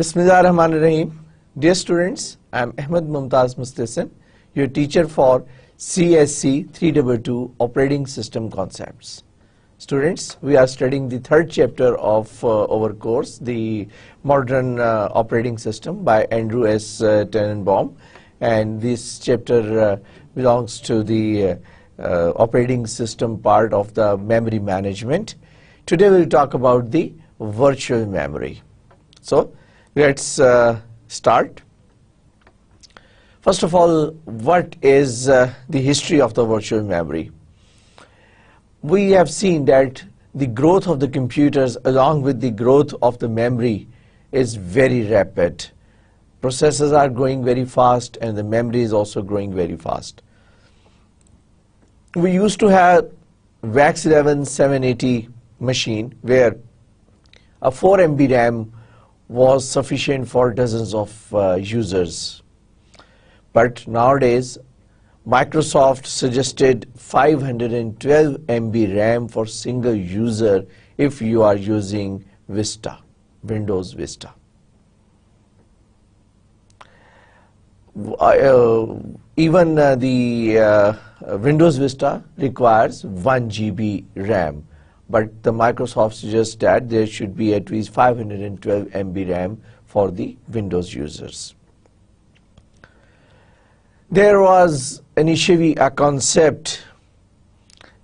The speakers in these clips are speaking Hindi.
Rahim. Dear students, I am Ahmed Mumtaz Mustasim, your teacher for CSC 322 Operating System Concepts. Students, we are studying the third chapter of uh, our course, the Modern uh, Operating System by Andrew S. Uh, Tenenbaum. And this chapter uh, belongs to the uh, uh, operating system part of the memory management. Today we will talk about the virtual memory. So, let's uh, start first of all what is uh, the history of the virtual memory we have seen that the growth of the computers along with the growth of the memory is very rapid processors are growing very fast and the memory is also growing very fast we used to have VAX 11 780 machine where a 4 MB RAM was sufficient for dozens of uh, users. But nowadays, Microsoft suggested 512 MB RAM for single user if you are using Vista, Windows Vista. Uh, uh even uh, the uh, Windows Vista requires 1 GB RAM but the Microsoft suggests that there should be at least 512 MB RAM for the Windows users. There was initially a concept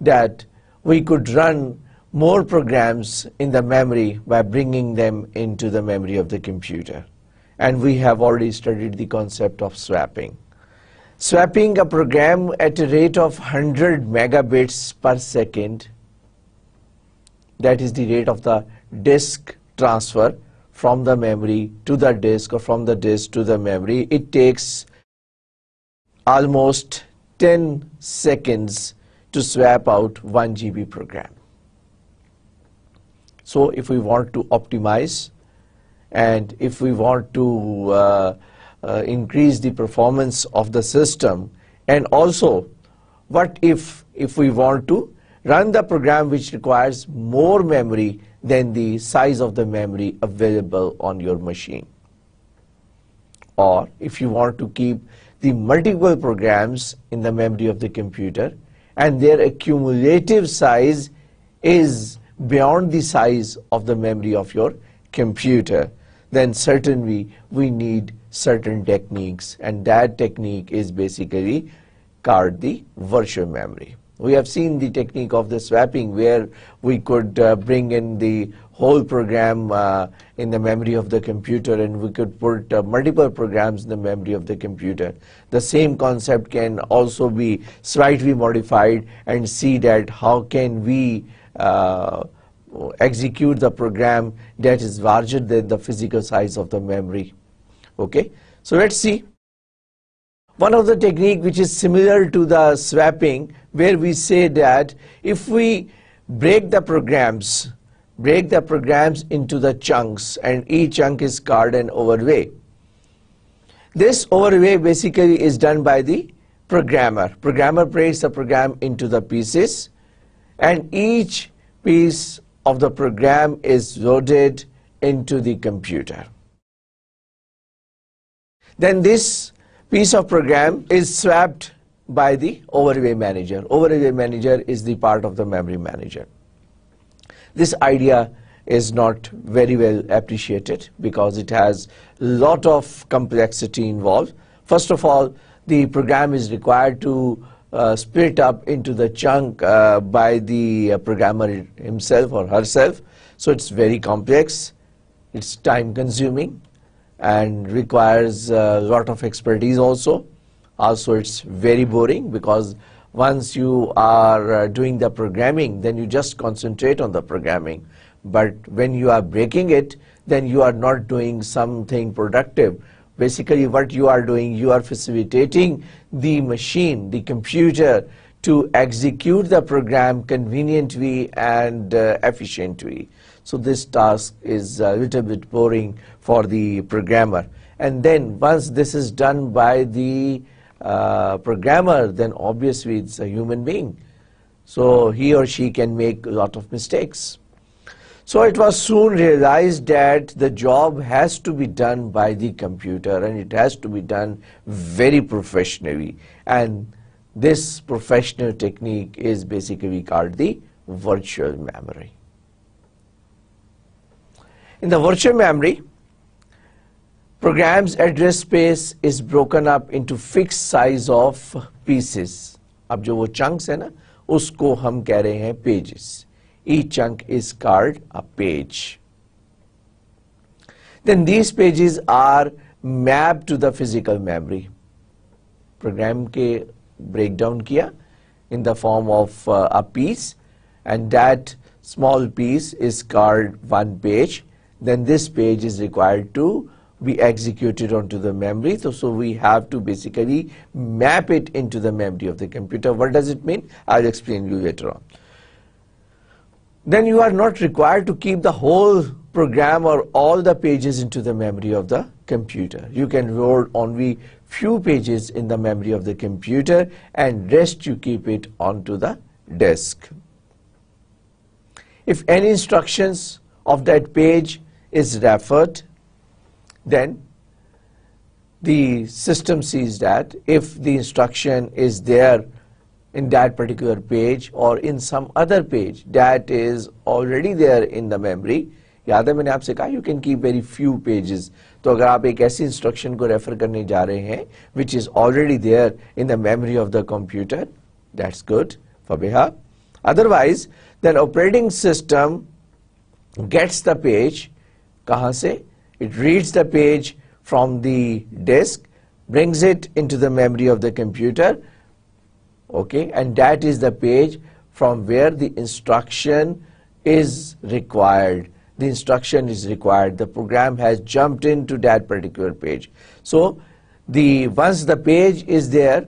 that we could run more programs in the memory by bringing them into the memory of the computer. And we have already studied the concept of swapping. Swapping a program at a rate of 100 megabits per second that is the rate of the disk transfer from the memory to the disk or from the disk to the memory. It takes almost 10 seconds to swap out 1 GB program. So if we want to optimize and if we want to uh, uh, increase the performance of the system and also what if if we want to run the program which requires more memory than the size of the memory available on your machine. Or if you want to keep the multiple programs in the memory of the computer and their accumulative size is beyond the size of the memory of your computer, then certainly we need certain techniques and that technique is basically called the virtual memory. We have seen the technique of the swapping where we could uh, bring in the whole program uh, in the memory of the computer and we could put uh, multiple programs in the memory of the computer. The same concept can also be slightly modified and see that how can we uh, execute the program that is larger than the physical size of the memory. Okay, so let's see. One of the technique which is similar to the swapping where we say that if we break the programs, break the programs into the chunks and each chunk is called an overlay. This overlay basically is done by the programmer. Programmer breaks the program into the pieces and each piece of the program is loaded into the computer. Then this piece of program is swapped by the overlay manager. Overlay manager is the part of the memory manager. This idea is not very well appreciated because it has lot of complexity involved. First of all, the program is required to uh, split up into the chunk uh, by the uh, programmer himself or herself. So it's very complex, it's time consuming and requires a uh, lot of expertise also. Also, it's very boring because once you are uh, doing the programming, then you just concentrate on the programming. But when you are breaking it, then you are not doing something productive. Basically, what you are doing, you are facilitating the machine, the computer, to execute the program conveniently and uh, efficiently. So this task is a little bit boring for the programmer. And then once this is done by the uh, programmer, then obviously it's a human being. So he or she can make a lot of mistakes. So it was soon realized that the job has to be done by the computer and it has to be done very professionally. And this professional technique is basically called the virtual memory. In the virtual memory, Program's address space is broken up into fixed size of pieces. अब जो वो chunks है ना उसको हम कह रहे हैं pages. Each chunk is called a page. Then these pages are mapped to the physical memory. Program के breakdown किया in the form of uh, a piece and that small piece is called one page. Then this page is required to We execute it onto the memory. So, so we have to basically map it into the memory of the computer. What does it mean? I will explain you later on. Then you are not required to keep the whole program or all the pages into the memory of the computer. You can load only few pages in the memory of the computer and rest you keep it onto the disk. If any instructions of that page is referred then the system sees that if the instruction is there in that particular page or in some other page that is already there in the memory yaad hai maine aapse you can keep very few pages So, agar aap ek aisi instruction ko refer karne ja rahe which is already there in the memory of the computer that's good for beha otherwise then operating system gets the page kahan se it reads the page from the disk, brings it into the memory of the computer, okay, and that is the page from where the instruction is required. The instruction is required. The program has jumped into that particular page. So the once the page is there,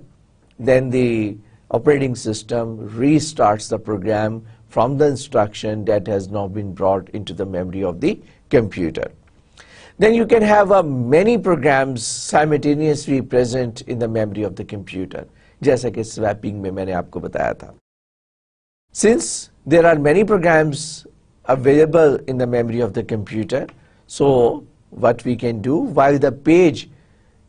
then the operating system restarts the program from the instruction that has now been brought into the memory of the computer then you can have uh, many programs simultaneously present in the memory of the computer, just like swapping swapping. मैंने आपको बताया था Since there are many programs available in the memory of the computer, so what we can do while the page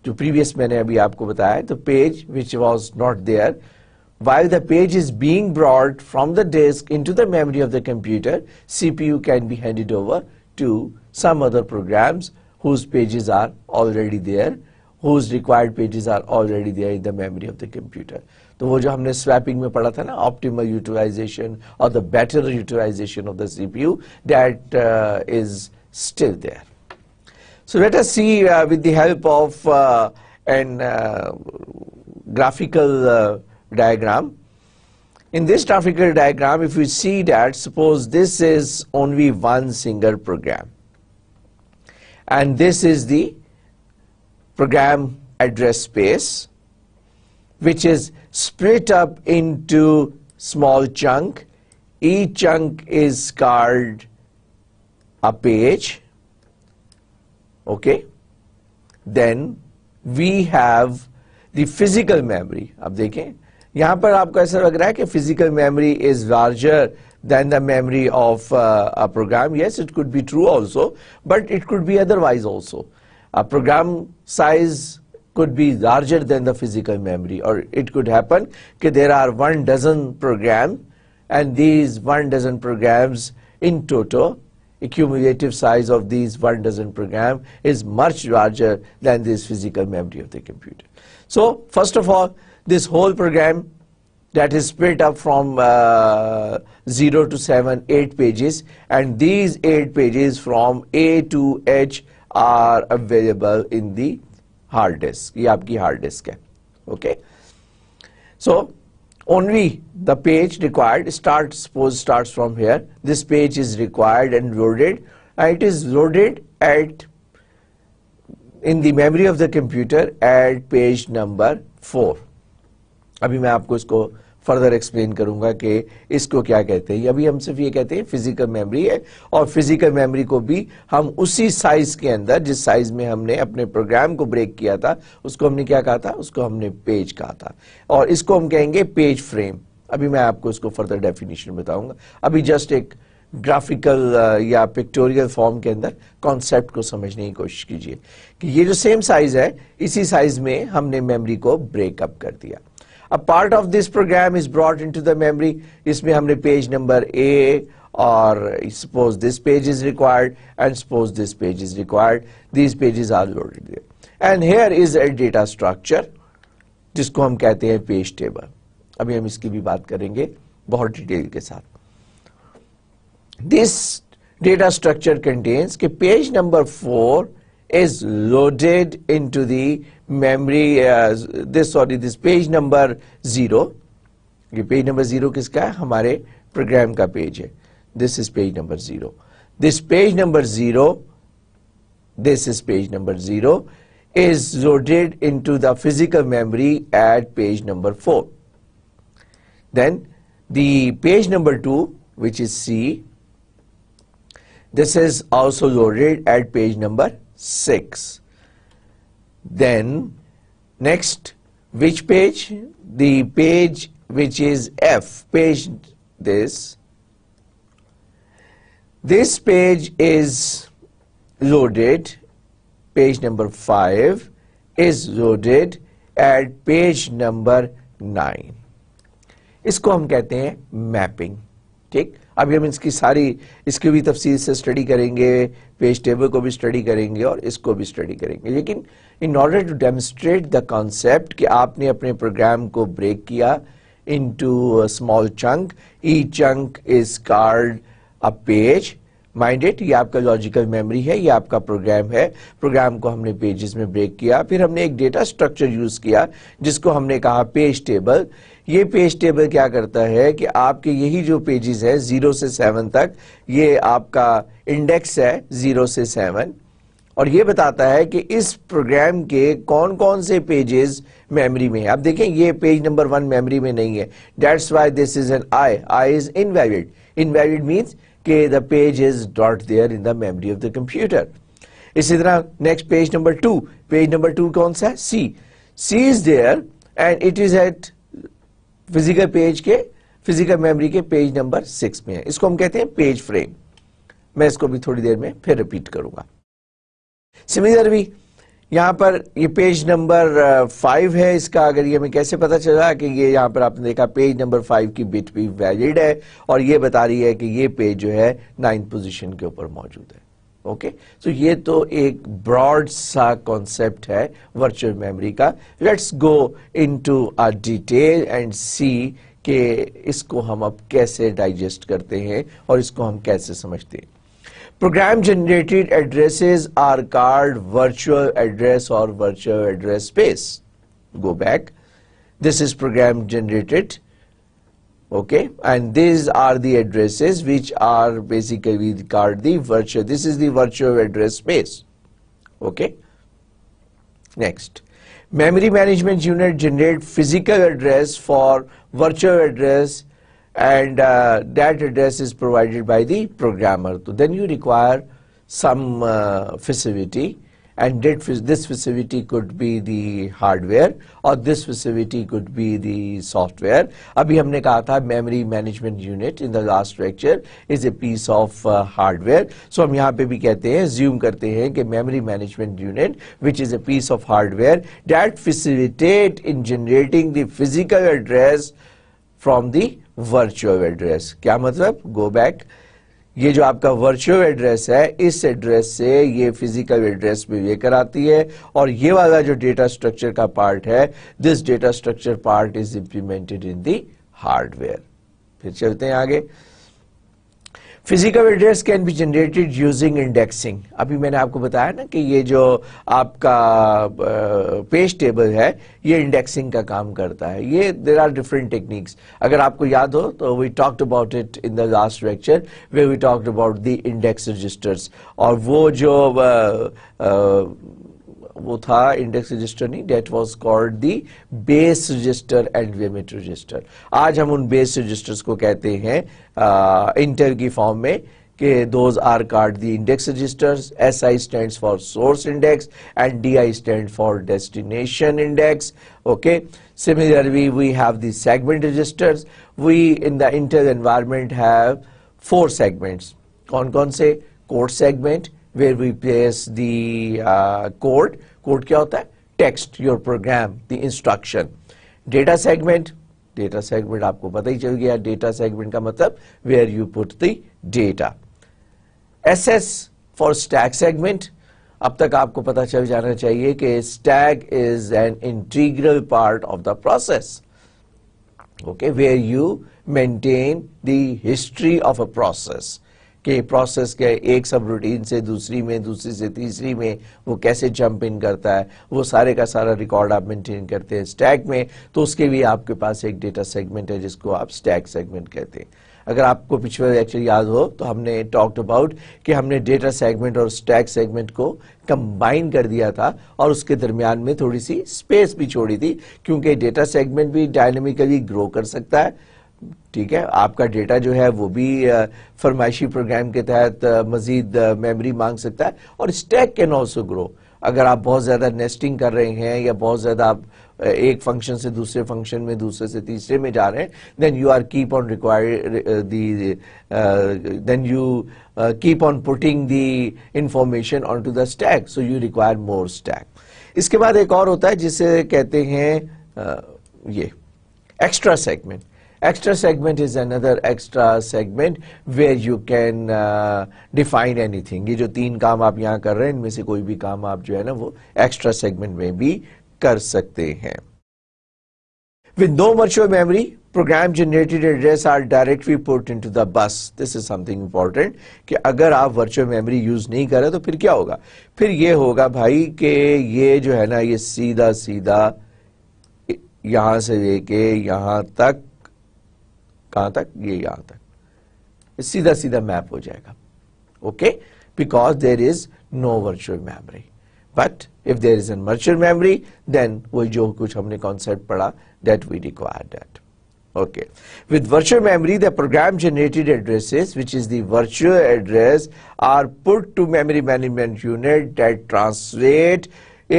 to previous मैंने अभी आपको बताया the page which was not there while the page is being brought from the disk into the memory of the computer CPU can be handed over to some other programs whose pages are already there, whose required pages are already there in the memory of the computer. So, what we have swapping in swapping, optimal utilization or the better utilization of the CPU, that uh, is still there. So, let us see uh, with the help of uh, a uh, graphical diagram. In this graphical diagram, if you see that, suppose this is only one single program and this is the program address space which is split up into small chunk each chunk is called a page okay then we have the physical memory अब देखें यहां physical memory is larger than the memory of uh, a program. Yes, it could be true also, but it could be otherwise also. A program size could be larger than the physical memory or it could happen that there are one dozen programs and these one dozen programs in total cumulative size of these one dozen program is much larger than this physical memory of the computer. So first of all, this whole program that is split up from uh, 0 to 7, 8 pages and these 8 pages from A to H are available in the hard disk. ये आपकी hard disk है, okay? So only the page required starts suppose starts from here. This page is required and loaded and it is loaded at in the memory of the computer at page number 4. अभी मैं आपको इसको फर्दर एक्सप्लेन करूंगा कि इसको क्या कहते हैं अभी हम सिर्फ ये कहते हैं फिजिकल मेमोरी है और फिजिकल मेमोरी को भी हम उसी साइज के अंदर जिस साइज में हमने अपने प्रोग्राम को ब्रेक किया था उसको हमने क्या कहा था उसको हमने पेज कहा था और इसको हम कहेंगे पेज फ्रेम अभी मैं आपको इसको फर्दर डेफिनेशन बताऊंगा अभी जस्ट एक ग्राफिकल uh, या पिक्टोरियल फॉर्म के अंदर कॉन्सेप्ट को समझने की कोशिश कीजिए कि ये जो सेम साइज है इसी साइज में हमने मेमोरी को ब्रेकअप कर दिया A part of this program is brought into the memory. इसमें हमने page number A or suppose this page is required and suppose this page is required. These pages are loaded there. And here is a data structure जिसको हम कहते हैं page table. अभी हम इसकी भी बात करेंगे बहुत डिटेल के साथ. This data structure contains कि page number 4 is loaded into the memory uh, This sorry, this page number zero. ये page number zero किसका है हमारे प्रोग्राम का पेज है this is page number zero this page number zero this is page number 0 is loaded into the physical memory at page number 4 then the page number 2 which is C this is also loaded at page number 6 Then next which page? The page which is F, page this. This page is loaded, page number 5 is loaded at page number 9. isko hum kehte hain mapping ठीक अभी हम इसकी सारी इसकी भी तफसील से स्टडी करेंगे पेज टेबल को भी स्टडी करेंगे और इसको भी स्टडी करेंगे लेकिन in order to demonstrate the concept कि आपने अपने प्रोग्राम को ब्रेक किया into small chunk each chunk is called a page minded ये आपका लॉजिकल मेमोरी है ये आपका प्रोग्राम है प्रोग्राम को हमने पेजेस में ब्रेक किया फिर हमने एक डेटा स्ट्रक्चर यूज किया जिसको हमने कहा पेज टेबल ये पेज टेबल क्या करता है कि आपके यही जो पेजेस है जीरो से सेवन तक ये आपका इंडेक्स है जीरो से सेवन और ये बताता है कि इस प्रोग्राम के कौन कौन से पेजेस मेमोरी में है आप देखें ये पेज नंबर वन मेमोरी में नहीं है that's why this is N I I is invalid invalid means के the page is not there in the memory of the computer इसी तरह next page number two page number two कौन सा है C C is there and it is at physical page के फिजिकल मेमोरी के पेज नंबर सिक्स में है इसको हम कहते हैं पेज फ्रेम मैं इसको भी थोड़ी देर में फिर रिपीट करूंगा सिमिलर भी यहाँ पर ये पेज नंबर फाइव है इसका अगर ये हमें कैसे पता चला कि ये यहाँ पर आपने देखा पेज नंबर फाइव की बिट भी वैलिड है और ये बता रही है कि ये पेज जो है नाइन्थ पोजीशन के ऊपर मौजूद है ओके okay? सो so ये तो एक ब्रॉड सा कॉन्सेप्ट है वर्चुअल मेमोरी का let's go into a detail and see के इसको हम अब कैसे डाइजेस्ट करते हैं और इसको हम कैसे समझते हैं Program generated addresses are called virtual address or virtual address space. Go back. This is program generated. Okay, and these are the addresses which are basically called the virtual. This is the virtual address space. Okay. Next. Memory management unit generate physical address for virtual address and uh, that address is provided by the programmer. So then you require some uh, facility and this facility could be the hardware or this facility could be the software. अभी हमने कहा था memory management unit in the last lecture is a piece of uh, hardware. So हम यहाँ पे भी कहते हैं assume करते हैं कि memory management unit which is a piece of hardware that facilitate in generating the physical address from the virtual address क्या मतलब गो बैक ये जो आपका वर्चुअल एड्रेस है इस एड्रेस से ये फिजिकल एड्रेस में लेकर आती है और ये वाला जो डेटा स्ट्रक्चर का पार्ट है this data structure part is implemented in the hardware फिर चलते हैं आगे physical address can be generated using indexing अभी मैंने आपको बताया ना कि ये जो आपका पेज टेबल है ये इंडेक्सिंग का काम करता है ये देर आर डिफरेंट टेक्निक्स अगर आपको याद हो तो we talked about it in the last lecture way we talked about the index registers और वो जो uh, uh, वो था इंडेक्स रजिस्टर नहीं that was called the base register and वेमेट रजिस्टर आज हम उन बेस रजिस्टर्स को कहते हैं इंटर की फॉर्म में के those are called the index registers S I stand for source index and D I stand for destination index okay similarly we have the segment registers we in the Intel environment have four segments कौन कौन से code segment where we place the uh, code. Code kya hota hai? Text, your program, the instruction. Data segment, data segment aapko pata hi chal gaya. Data segment ka matlab where you put the data. SS for stack segment. अब तक आपको पता चल जाना चाहिए कि stack is an integral part of the process. Okay, where you maintain the history of a process. के प्रोसेस के एक सब रूटीन से दूसरी में दूसरी से तीसरी में वो कैसे जंप इन करता है वो सारे का सारा रिकॉर्ड आप मेंटेन करते हैं स्टैक में तो उसके लिए आपके पास एक डेटा सेगमेंट है जिसको आप स्टैक सेगमेंट कहते हैं अगर आपको पिछले लेक्चर याद हो तो हमने टॉक्ट अबाउट कि हमने डेटा सेगमेंट और स्टैक सेगमेंट को कंबाइन कर दिया था और उसके दरमियान में थोड़ी सी स्पेस भी छोड़ी थी क्योंकि डेटा सेगमेंट भी डायनेमिकली ग्रो कर सकता है ठीक है आपका डेटा जो है वो भी फरमाइशी प्रोग्राम के तहत मजीद मेमोरी मांग सकता है और स्टैक कैन ऑल्सो ग्रो अगर आप बहुत ज़्यादा नेस्टिंग कर रहे हैं या बहुत ज़्यादा आप एक फंक्शन से दूसरे फंक्शन में दूसरे से तीसरे में जा रहे हैं then you are keep on require the then you keep on putting the information on to the stack so you require more stack इसके बाद एक और होता है जिसे कहते हैं uh, ये extra segment Extra segment is another extra segment where you can uh, define anything. ye jo teen kaam aap yahan kar rahe hain inme se koi bhi kaam aap jo hai na wo extra segment mein bhi kar sakte hain With no virtual memory, program generated address are directly put into the bus. This is something important ki agar aap virtual memory use नहीं करें to fir kya hoga fir ye hoga bhai ke ye jo hai na ye seedha seedha yahan se leke yahan tak कहां तक ये यहां तक सीधा सीधा मैप हो जाएगा okay because there is no virtual memory but if there is an virtual memory then वो जो कुछ हमने कॉन्सेप्ट पढ़ा that we require that okay with virtual memory the program generated addresses which is virtual address are put to memory management unit that translate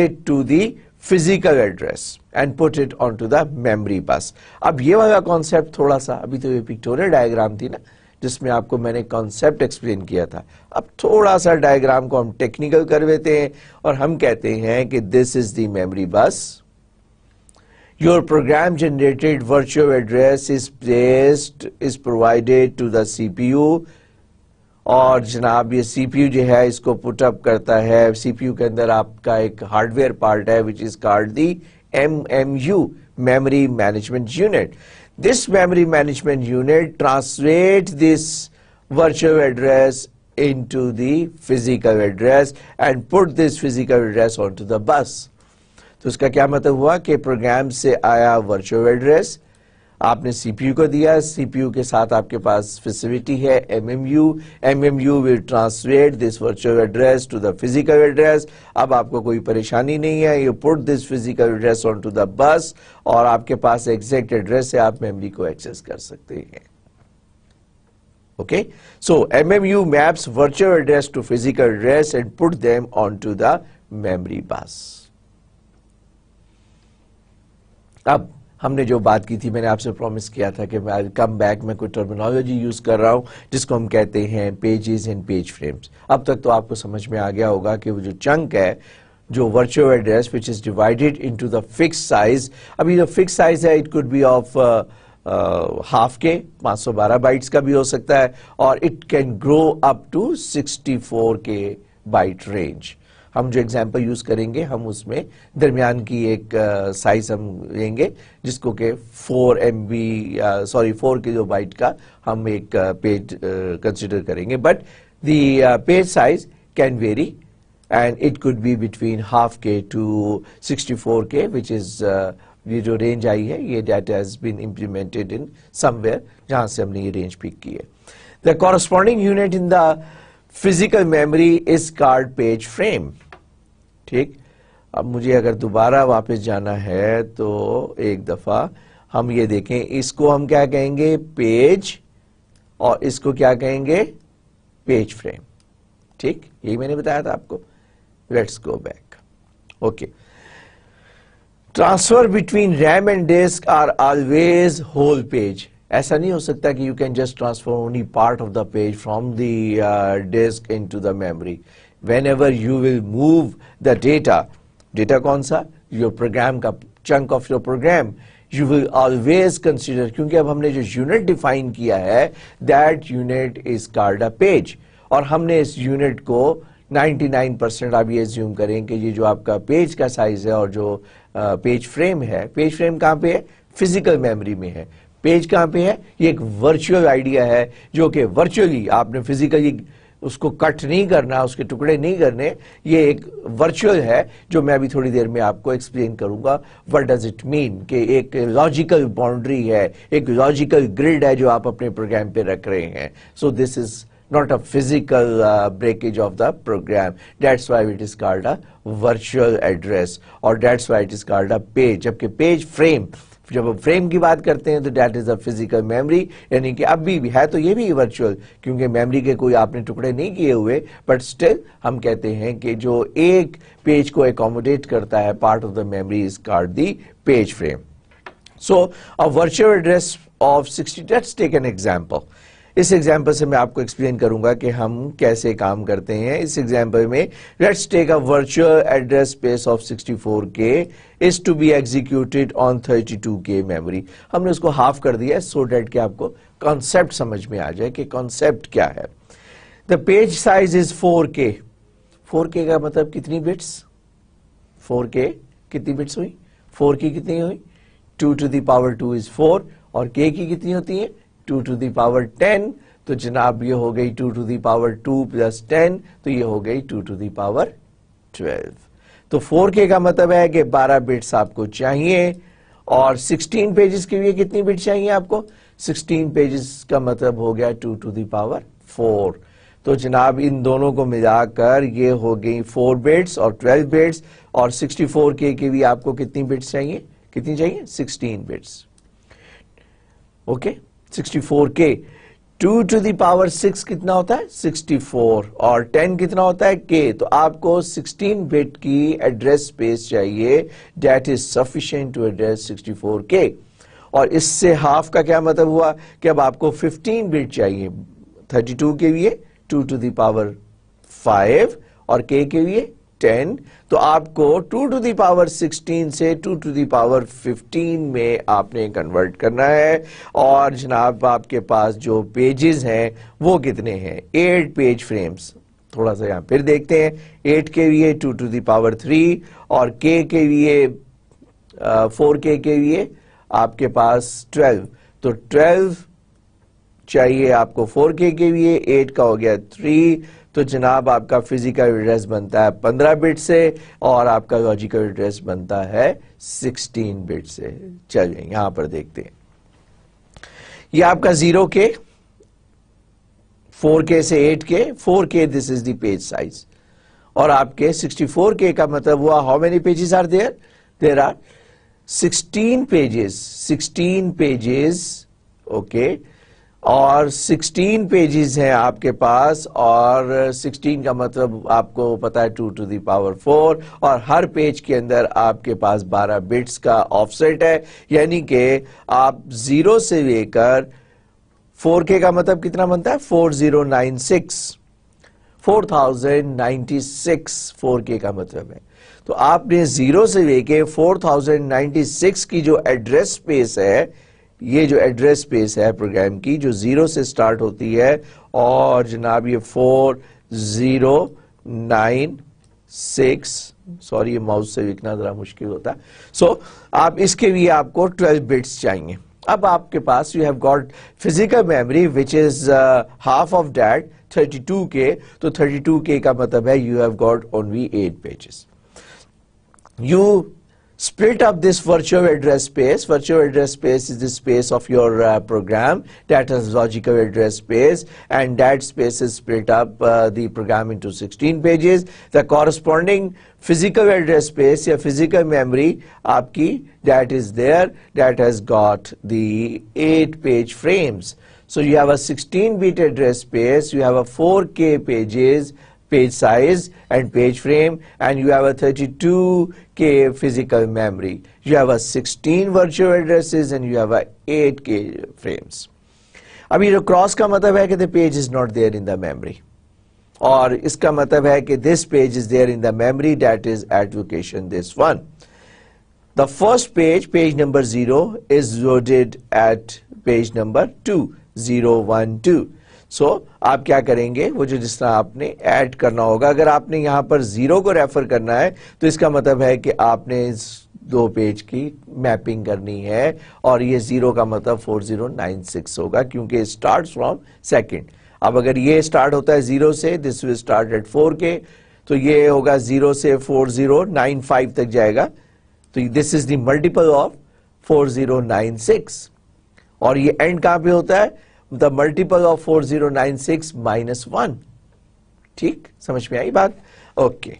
it to the physical address and put it on to the memory bus अब ये वाला कॉन्सेप्ट थोड़ा सा अभी तो ये पिक्टोरियल डायग्राम थी ना जिसमें आपको मैंने कॉन्सेप्ट एक्सप्लेन किया था अब थोड़ा सा डायग्राम को हम टेक्निकल कर देते हैं और हम कहते हैं कि this is the memory bus your program generated virtual address is placed is provided to the CPU और जनाब ये यू जो है इसको पुटअप करता है यू के अंदर आपका एक हार्डवेयर पार्ट है which is called the MMU memory management unit this memory management unit translate this virtual address into the physical address and put this physical address on to the bus तो उसका क्या मतलब हुआ कि प्रोग्राम से आया वर्चुअल एड्रेस आपने सीपीयू को दिया सीपीयू के साथ आपके पास फैसिलिटी है MMU MMU will translate this virtual address to the physical address अब आपको कोई परेशानी नहीं है you put this physical address on to the bus और आपके पास एग्जैक्ट एड्रेस से आप मेमोरी को एक्सेस कर सकते हैं okay so MMU maps virtual address to physical address and put them on to the memory bus अब हमने जो बात की थी मैंने आपसे प्रॉमिस किया था कि मैं कम बैक में कोई टर्मिनोलॉजी यूज़ कर रहा हूँ जिसको हम कहते हैं पेजेस एंड पेज फ्रेम्स अब तक तो आपको समझ में आ गया होगा कि वो जो चंक है जो virtual address which is divided into the fix size अभी जो फिक्स साइज है it could be of half K 512 bytes का भी हो सकता है और it can grow up to 64 K bite range हम जो एग्जाम्पल यूज करेंगे हम उसमें दरमियान की एक साइज हम लेंगे जिसको के four M B sorry four kilobyte का हम एक पेज कंसिडर करेंगे but the page size can vary and it could be between half K to to K which is ये जो रेंज आई है ये data has been implemented in somewhere जहां से हमने ये रेंज पिक की है the corresponding unit in the physical memory is called page frame ठीक अब मुझे अगर दोबारा वापस जाना है तो एक दफा हम ये देखें इसको हम क्या कहेंगे पेज और इसको क्या कहेंगे पेज फ्रेम ठीक यही मैंने बताया था आपको let's go back okay transfer between RAM and disk are always whole page ऐसा नहीं हो सकता कि you can just transfer only part of the page from the disk into the memory whenever you will move the data data कौन सा योर प्रोग्राम का chunk of your program you will always consider क्योंकि अब हमने जो यूनिट डिफाइन किया है that unit is called a page और हमने इस यूनिट को 99 परसेंट आप ये ज्यूम करें कि ये जो आपका पेज का साइज है और जो पेज uh, फ्रेम है पेज फ्रेम कहाँ पे है फिजिकल मेमोरी में है पेज कहां पे है ये एक वर्चुअल आइडिया है जो कि वर्चुअली आपने फिजिकली उसको कट नहीं करना उसके टुकड़े नहीं करने ये एक वर्चुअल है जो मैं अभी थोड़ी देर में आपको एक्सप्लेन करूंगा व्हाट डज इट मीन कि एक लॉजिकल बाउंड्री है एक लॉजिकल ग्रिड है जो आप अपने प्रोग्राम पे रख रहे हैं so this is not a physical breakage of the program that's why it is called a virtual address और that's why it is called a page जबकि पेज फ्रेम जब हम फ्रेम की बात करते हैं तो that is a physical memory यानी कि अब भी है तो ये भी वर्चुअल क्योंकि मेमोरी के कोई आपने टुकड़े नहीं किए हुए बट स्टिल हम कहते हैं कि जो एक पेज को एकोमोडेट करता है part of the memory is called the page frame so a virtual address of sixty take an example इस एग्जाम्पल से मैं आपको एक्सप्लेन करूंगा कि हम कैसे काम करते हैं इस एग्जाम्पल में let's take a virtual address space of 64 K is to be executed on 32 K memory हमने उसको हाफ कर दिया है सो डेट कि आपको कॉन्सेप्ट समझ में आ जाए कि कॉन्सेप्ट क्या है the page size is four K four K का मतलब कितनी बिट्स फोर के कितनी बिट्स हुई फोर की कितनी हुई two to the power two is four और के की कितनी होती है टू टू दावर टेन तो जनाब ये हो गई two to the power two plus ten तो ये हो गई टू टू दावर ट्वेल्व तो फोर के का मतलब है कि बारह बिट्स आपको चाहिए और सिक्सटीन पेजेस के लिए कितनी बिट चाहिए आपको सिक्सटीन पेजेस का मतलब हो गया टू टू दावर फोर तो जनाब इन दोनों को मिलाकर ये हो गई फोर बेड्स और ट्वेल्व बेड्स और सिक्सटी फोर के के भी आपको कितनी बेड्स चाहिए कितनी चाहिए sixteen bits okay 64k 2 two to 6 कितना होता है 64 और 10 कितना होता है k तो आपको 16 बिट की एड्रेस स्पेस चाहिए that is sufficient to address 64k और इससे हाफ का क्या मतलब हुआ कि अब आपको 15 बिट चाहिए 32 के लिए 2 टू दावर 5 और k के लिए टेन तो आपको टू टू दावर सिक्सटीन से टू टू दावर फिफ्टीन में आपने कन्वर्ट करना है और जनाब आपके पास जो पेजेस हैं वो कितने हैं एट पेज फ्रेम्स थोड़ा सा यहाँ फिर देखते हैं एट के लिए टू टू दावर थ्री और के के लिए फोर के के लिए आपके पास ट्वेल्व तो ट्वेल्व चाहिए आपको फोर के के लिए एट का हो गया थ्री तो जनाब आपका फिजिकल एड्रेस बनता है पंद्रह बिट से और आपका लॉजिकल एड्रेस बनता है सिक्सटीन बिट से चलिए यहां पर देखते हैं ये आपका जीरो के फोर के से eight K four K this is the page size और आपके सिक्सटी फोर के का मतलब हुआ how many pages are there there are sixteen pages sixteen pages okay और 16 पेजेस हैं आपके पास और 16 का मतलब आपको पता है 2 टू दी पावर 4 और हर पेज के अंदर आपके पास 12 बिट्स का ऑफसेट है यानी कि आप जीरो से लेकर 4K का मतलब कितना बनता है 4096 4096 4K का मतलब है तो आपने जीरो से लेके 4096 की जो एड्रेस स्पेस है ये जो एड्रेस स्पेस है प्रोग्राम की जो ज़ीरो से स्टार्ट होती है और जनाब ये four zero nine six sorry ये माउस से लिखना ज़रा मुश्किल होता है सो so, आप इसके लिए आपको ट्वेल्व बिट्स चाहिए अब आपके पास you have got physical memory which is half of that two K तो टू के का मतलब है you have got only eight pages you split up this virtual address space. Virtual address space is the space of your uh, program that has logical address space and that space is split up uh, the program into 16 pages. The corresponding physical address space your physical memory aapki, that is there that has got the 8 page frames. So you have a 16 bit address space, you have a 4K pages page size and page frame and you have a 32k physical memory you have a 16 virtual addresses and you have a 8k frames ab ye cross ka matlab the page is not there in the memory or iska matlab hai this page is there in the memory that is at location this one the first page page number 0 is loaded at page number two, zero one two. So so, आप क्या करेंगे वो जो जिस तरह आपने ऐड करना होगा अगर आपने यहाँ पर जीरो को रेफर करना है तो इसका मतलब है कि आपने इस दो पेज की मैपिंग करनी है और ये जीरो का मतलब फोर जीरो नाइन सिक्स होगा क्योंकि स्टार्ट फ्रॉम सेकेंड अब अगर ये स्टार्ट होता है जीरो से this will start at four K तो ये होगा जीरो से फोर जीरो नाइन फाइव तक जाएगा तो this is the multiple of four zero nine six और ये एंड कहां पे होता है the multiple of four zero nine six minus one ठीक समझ में आई बात ओके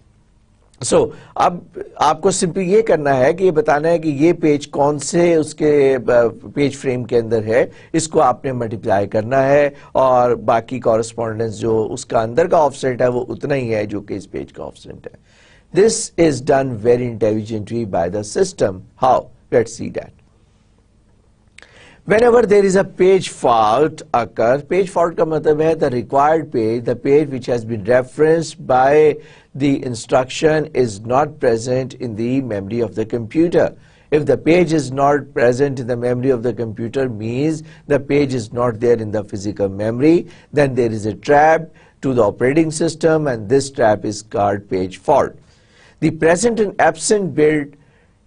सो so, अब आपको सिंपली ये करना है कि ये बताना है कि ये पेज कौन से उसके पेज फ्रेम के अंदर है इसको आपने मल्टीप्लाई करना है और बाकी कॉरेस्पॉन्डेंस जो उसका अंदर का ऑफसेट है वो उतना ही है जो कि इस पेज का ऑफसेट है this is done very intelligently by the system how let see that whenever there is a page fault occurs page fault ka matlab hai the required page the page which has been referenced by the instruction is not present in the memory of the computer if the page is not present in the memory of the computer means the page is not there in the physical memory then there is a trap to the operating system and this trap is called page fault the present and absent build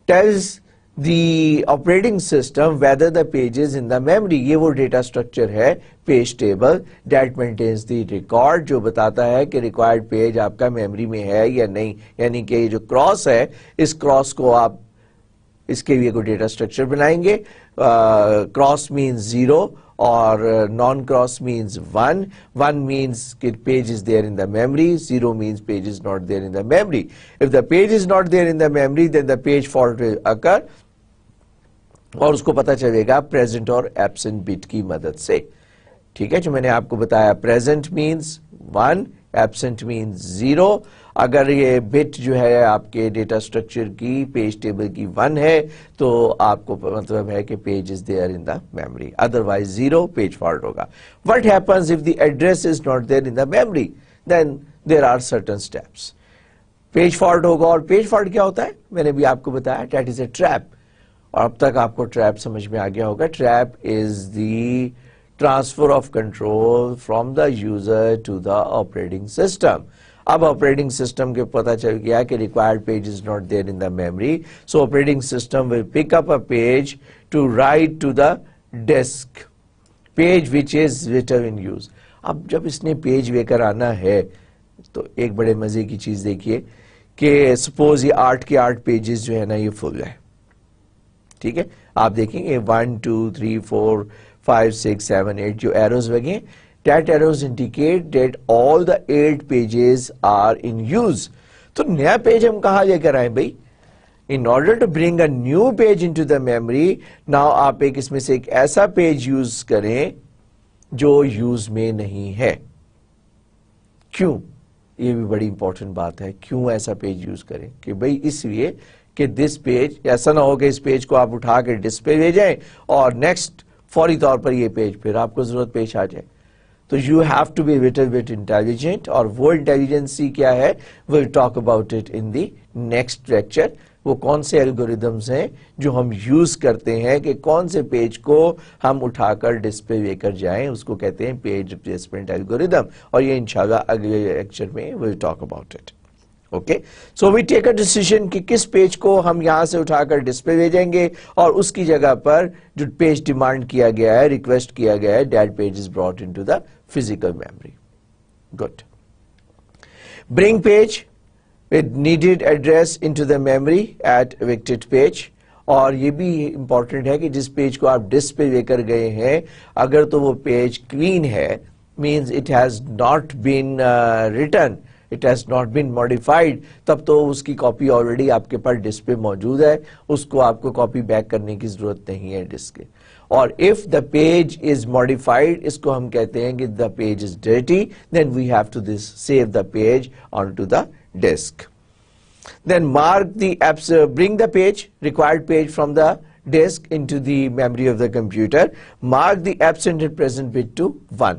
tells the operating system whether the page is in the memory ये वो data structure है page table that maintains the record जो बताता है कि required page आपका memory में है या नहीं यानी कि जो cross है इस cross को आप इसके लिए कोई data structure बनाएंगे uh, cross means zero or uh, non-cross means 1. 1 means page is there in the memory, 0 means page is not there in the memory. If the page is not there in the memory, then the page fault will occur और उसको पता चलेगा प्रेजेंट और एबसेंट बिट की मदद से ठीक है जो मैंने आपको बताया present means one absent means zero अगर ये बिट जो है आपके डेटा स्ट्रक्चर की पेज टेबल की वन है तो आपको मतलब है कि page is there in the memory otherwise zero page fault होगा what happens if the address is not there in the memory then there are certain steps page fault होगा और पेज फॉल्ट क्या होता है मैंने भी आपको बताया डेट इज ए ट्रैप और अब तक आपको ट्रैप समझ में आ गया होगा trap is the transfer of control from the user to the operating system अब ऑपरेटिंग सिस्टम के पता चल गया कि required page is not there in the memory so operating system will pick up a page to write to the desk page which is written in use अब जब इसने पेज लेकर आना है तो एक बड़े मजे की चीज देखिए कि सपोज ये आठ के आठ पेजेस जो है ना ये फुल है ठीक है आप देखेंगे one two three four five six seven eight जो एरोज लगे that arrows indicate that all the eight pages are in use तो नया पेज हम कहा लेकर आए भाई in order to bring a new page in to the memory now आप एक इसमें से एक ऐसा पेज यूज करें जो यूज में नहीं है क्यों ये भी बड़ी इंपॉर्टेंट बात है क्यों ऐसा पेज यूज करें कि भाई इसलिए कि दिस पेज ऐसा ना हो कि इस पेज को आप उठा के डिस्प्ले भेजें और नेक्स्ट फौरी तौर पर ये पेज फिर आपको ज़रूरत पेश आ जाए तो you have to be little bit intelligent और वो इंटेलिजेंसी क्या है will talk about it in the next lecture वो कौन से एल्गोरिदम्स हैं जो हम यूज़ करते हैं कि कौन से पेज को हम उठाकर डिस्प्ले लेकर जाएं उसको कहते हैं पेज रिप्लेसमेंट एल्गोरिदम और ये इंशाल्लाह अगले लेक्चर में will talk about it okay so we take a decision कि किस पेज को हम यहां से उठाकर डिस्प्ले भेजेंगे और उसकी जगह पर जो पेज डिमांड किया गया है रिक्वेस्ट किया गया है that page is brought in to the physical memory good bring page with needed address in to the memory at evicted page और ये भी इंपॉर्टेंट है कि जिस पेज को आप डिस्प्ले लेकर गए हैं अगर तो वो पेज क्लीन है means it has not been written it has not been modified तब तो उसकी कॉपी ऑलरेडी आपके पास डिस्क पे मौजूद है उसको आपको कॉपी बैक करने की ज़रूरत नहीं है डिस्क के और if the page is modified इसको हम कहते हैं कि the page is dirty then we have to this save the page on to the disk then mark the apps bring the page required page from the the disk into the memory of the computer mark the absent and present bit 1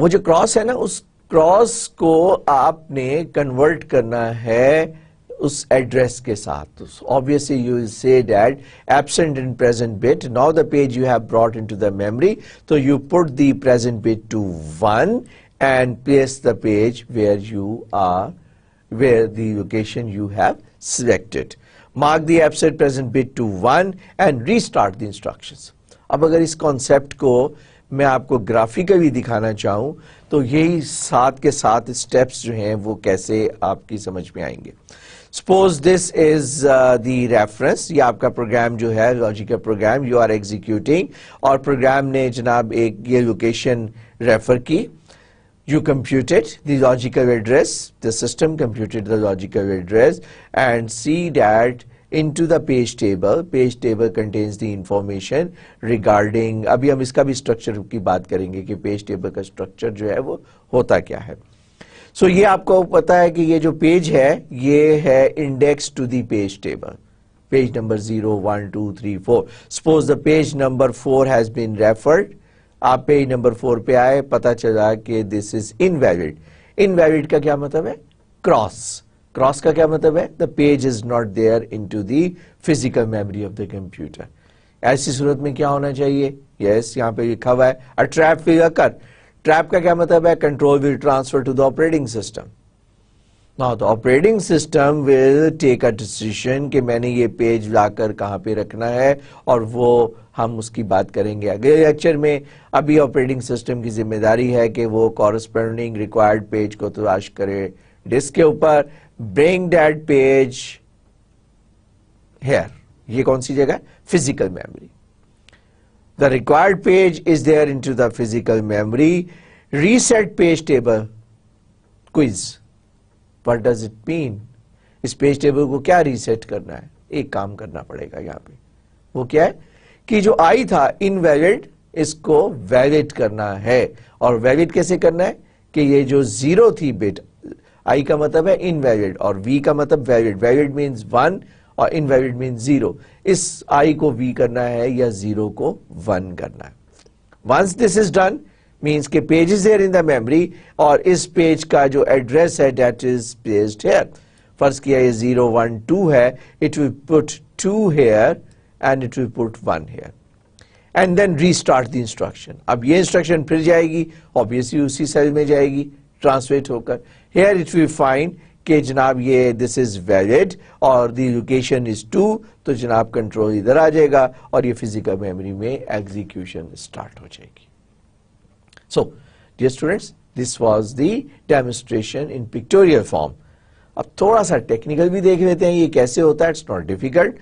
वो जो क्रॉस है ना उस क्रॉस को आपने कन्वर्ट करना है उस एड्रेस के साथ obviously you say that absent in present bit now the page you have brought into the memory तो you put the present bit to one and place the page where you are where the location you have selected mark the absent present bit to 1 and restart the instructions. अब अगर इस कॉन्सेप्ट को मैं आपको ग्राफिकली दिखाना चाहूं तो यही साथ के साथ स्टेप्स जो हैं वो कैसे आपकी समझ में आएंगे suppose this is the reference ये आपका प्रोग्राम जो है logical program you are executing और प्रोग्राम ने जनाब एक ये लोकेशन रेफर की you computed the logical address the system computed the logical address and see that into the page table. Page table contains the information regarding अभी हम इसका भी structure की बात करेंगे कि page table का structure जो है वो होता क्या है so, ये आपको पता है कि ये जो page है ये है index to the page table. page number 0, 1, 2, 3, 4. Suppose the page number 4 has been referred. आप page number 4 पे आए पता चला कि this is invalid. Invalid का क्या मतलब है Cross. क्रॉस का क्या मतलब है the page is not there in to the physical memory of the computer ऐसी सूरत में क्या होना चाहिए यस yes, यहाँ पे लिखा हुआ है अ ट्रैप फिगर कर ट्रैप का क्या मतलब है control will transfer to the operating system ना तो operating system will take a decision कि मैंने ये पेज लाकर कहाँ पे रखना है और वो हम उसकी बात करेंगे अगले लेक्चर में अभी ऑपरेटिंग सिस्टम की जिम्मेदारी है कि वो कॉरस्पॉन्डिंग रिक्वायर्ड पेज को तलाश करे डिस्क के ऊपर bring that page here ये कौन सी जगह Physical memory. the required page is there into the physical memory reset page table quiz what does it mean इस page table को क्या reset करना है एक काम करना पड़ेगा यहाँ पे वो क्या है कि जो आई था invalid, इसको वैलिड करना है और वैलिड कैसे करना है कि ये जो जीरो थी बिट आई का मतलब है इनवैलिड और वी का मतलब वैलिड वैलिड मीन्स वन और इनवैलिड मीन्स जीरो इस आई को वी करना है या जीरो को वन करना है once this is done means के page is there in the memory और इस पेज का जो एड्रेस है डेट इज प्लेस्ड हेयर फर्ज किया ये जीरो वन टू है it will put two here and it will put one here and then restart the instruction अब ये इंस्ट्रक्शन फिर जाएगी ऑब्वियसली उसी सेल में जाएगी ट्रांसलेट होकर Here if we find के जनाब ये दिस इज वैलिड और दी लोकेशन इज टू तो जनाब कंट्रोल इधर आ जाएगा और ये फिजिकल मेमोरी में एग्जीक्यूशन स्टार्ट हो जाएगी so dear students this was the demonstration in pictorial form अब थोड़ा सा टेक्निकल भी देख लेते हैं ये कैसे होता है इट्स नॉट डिफिकल्ट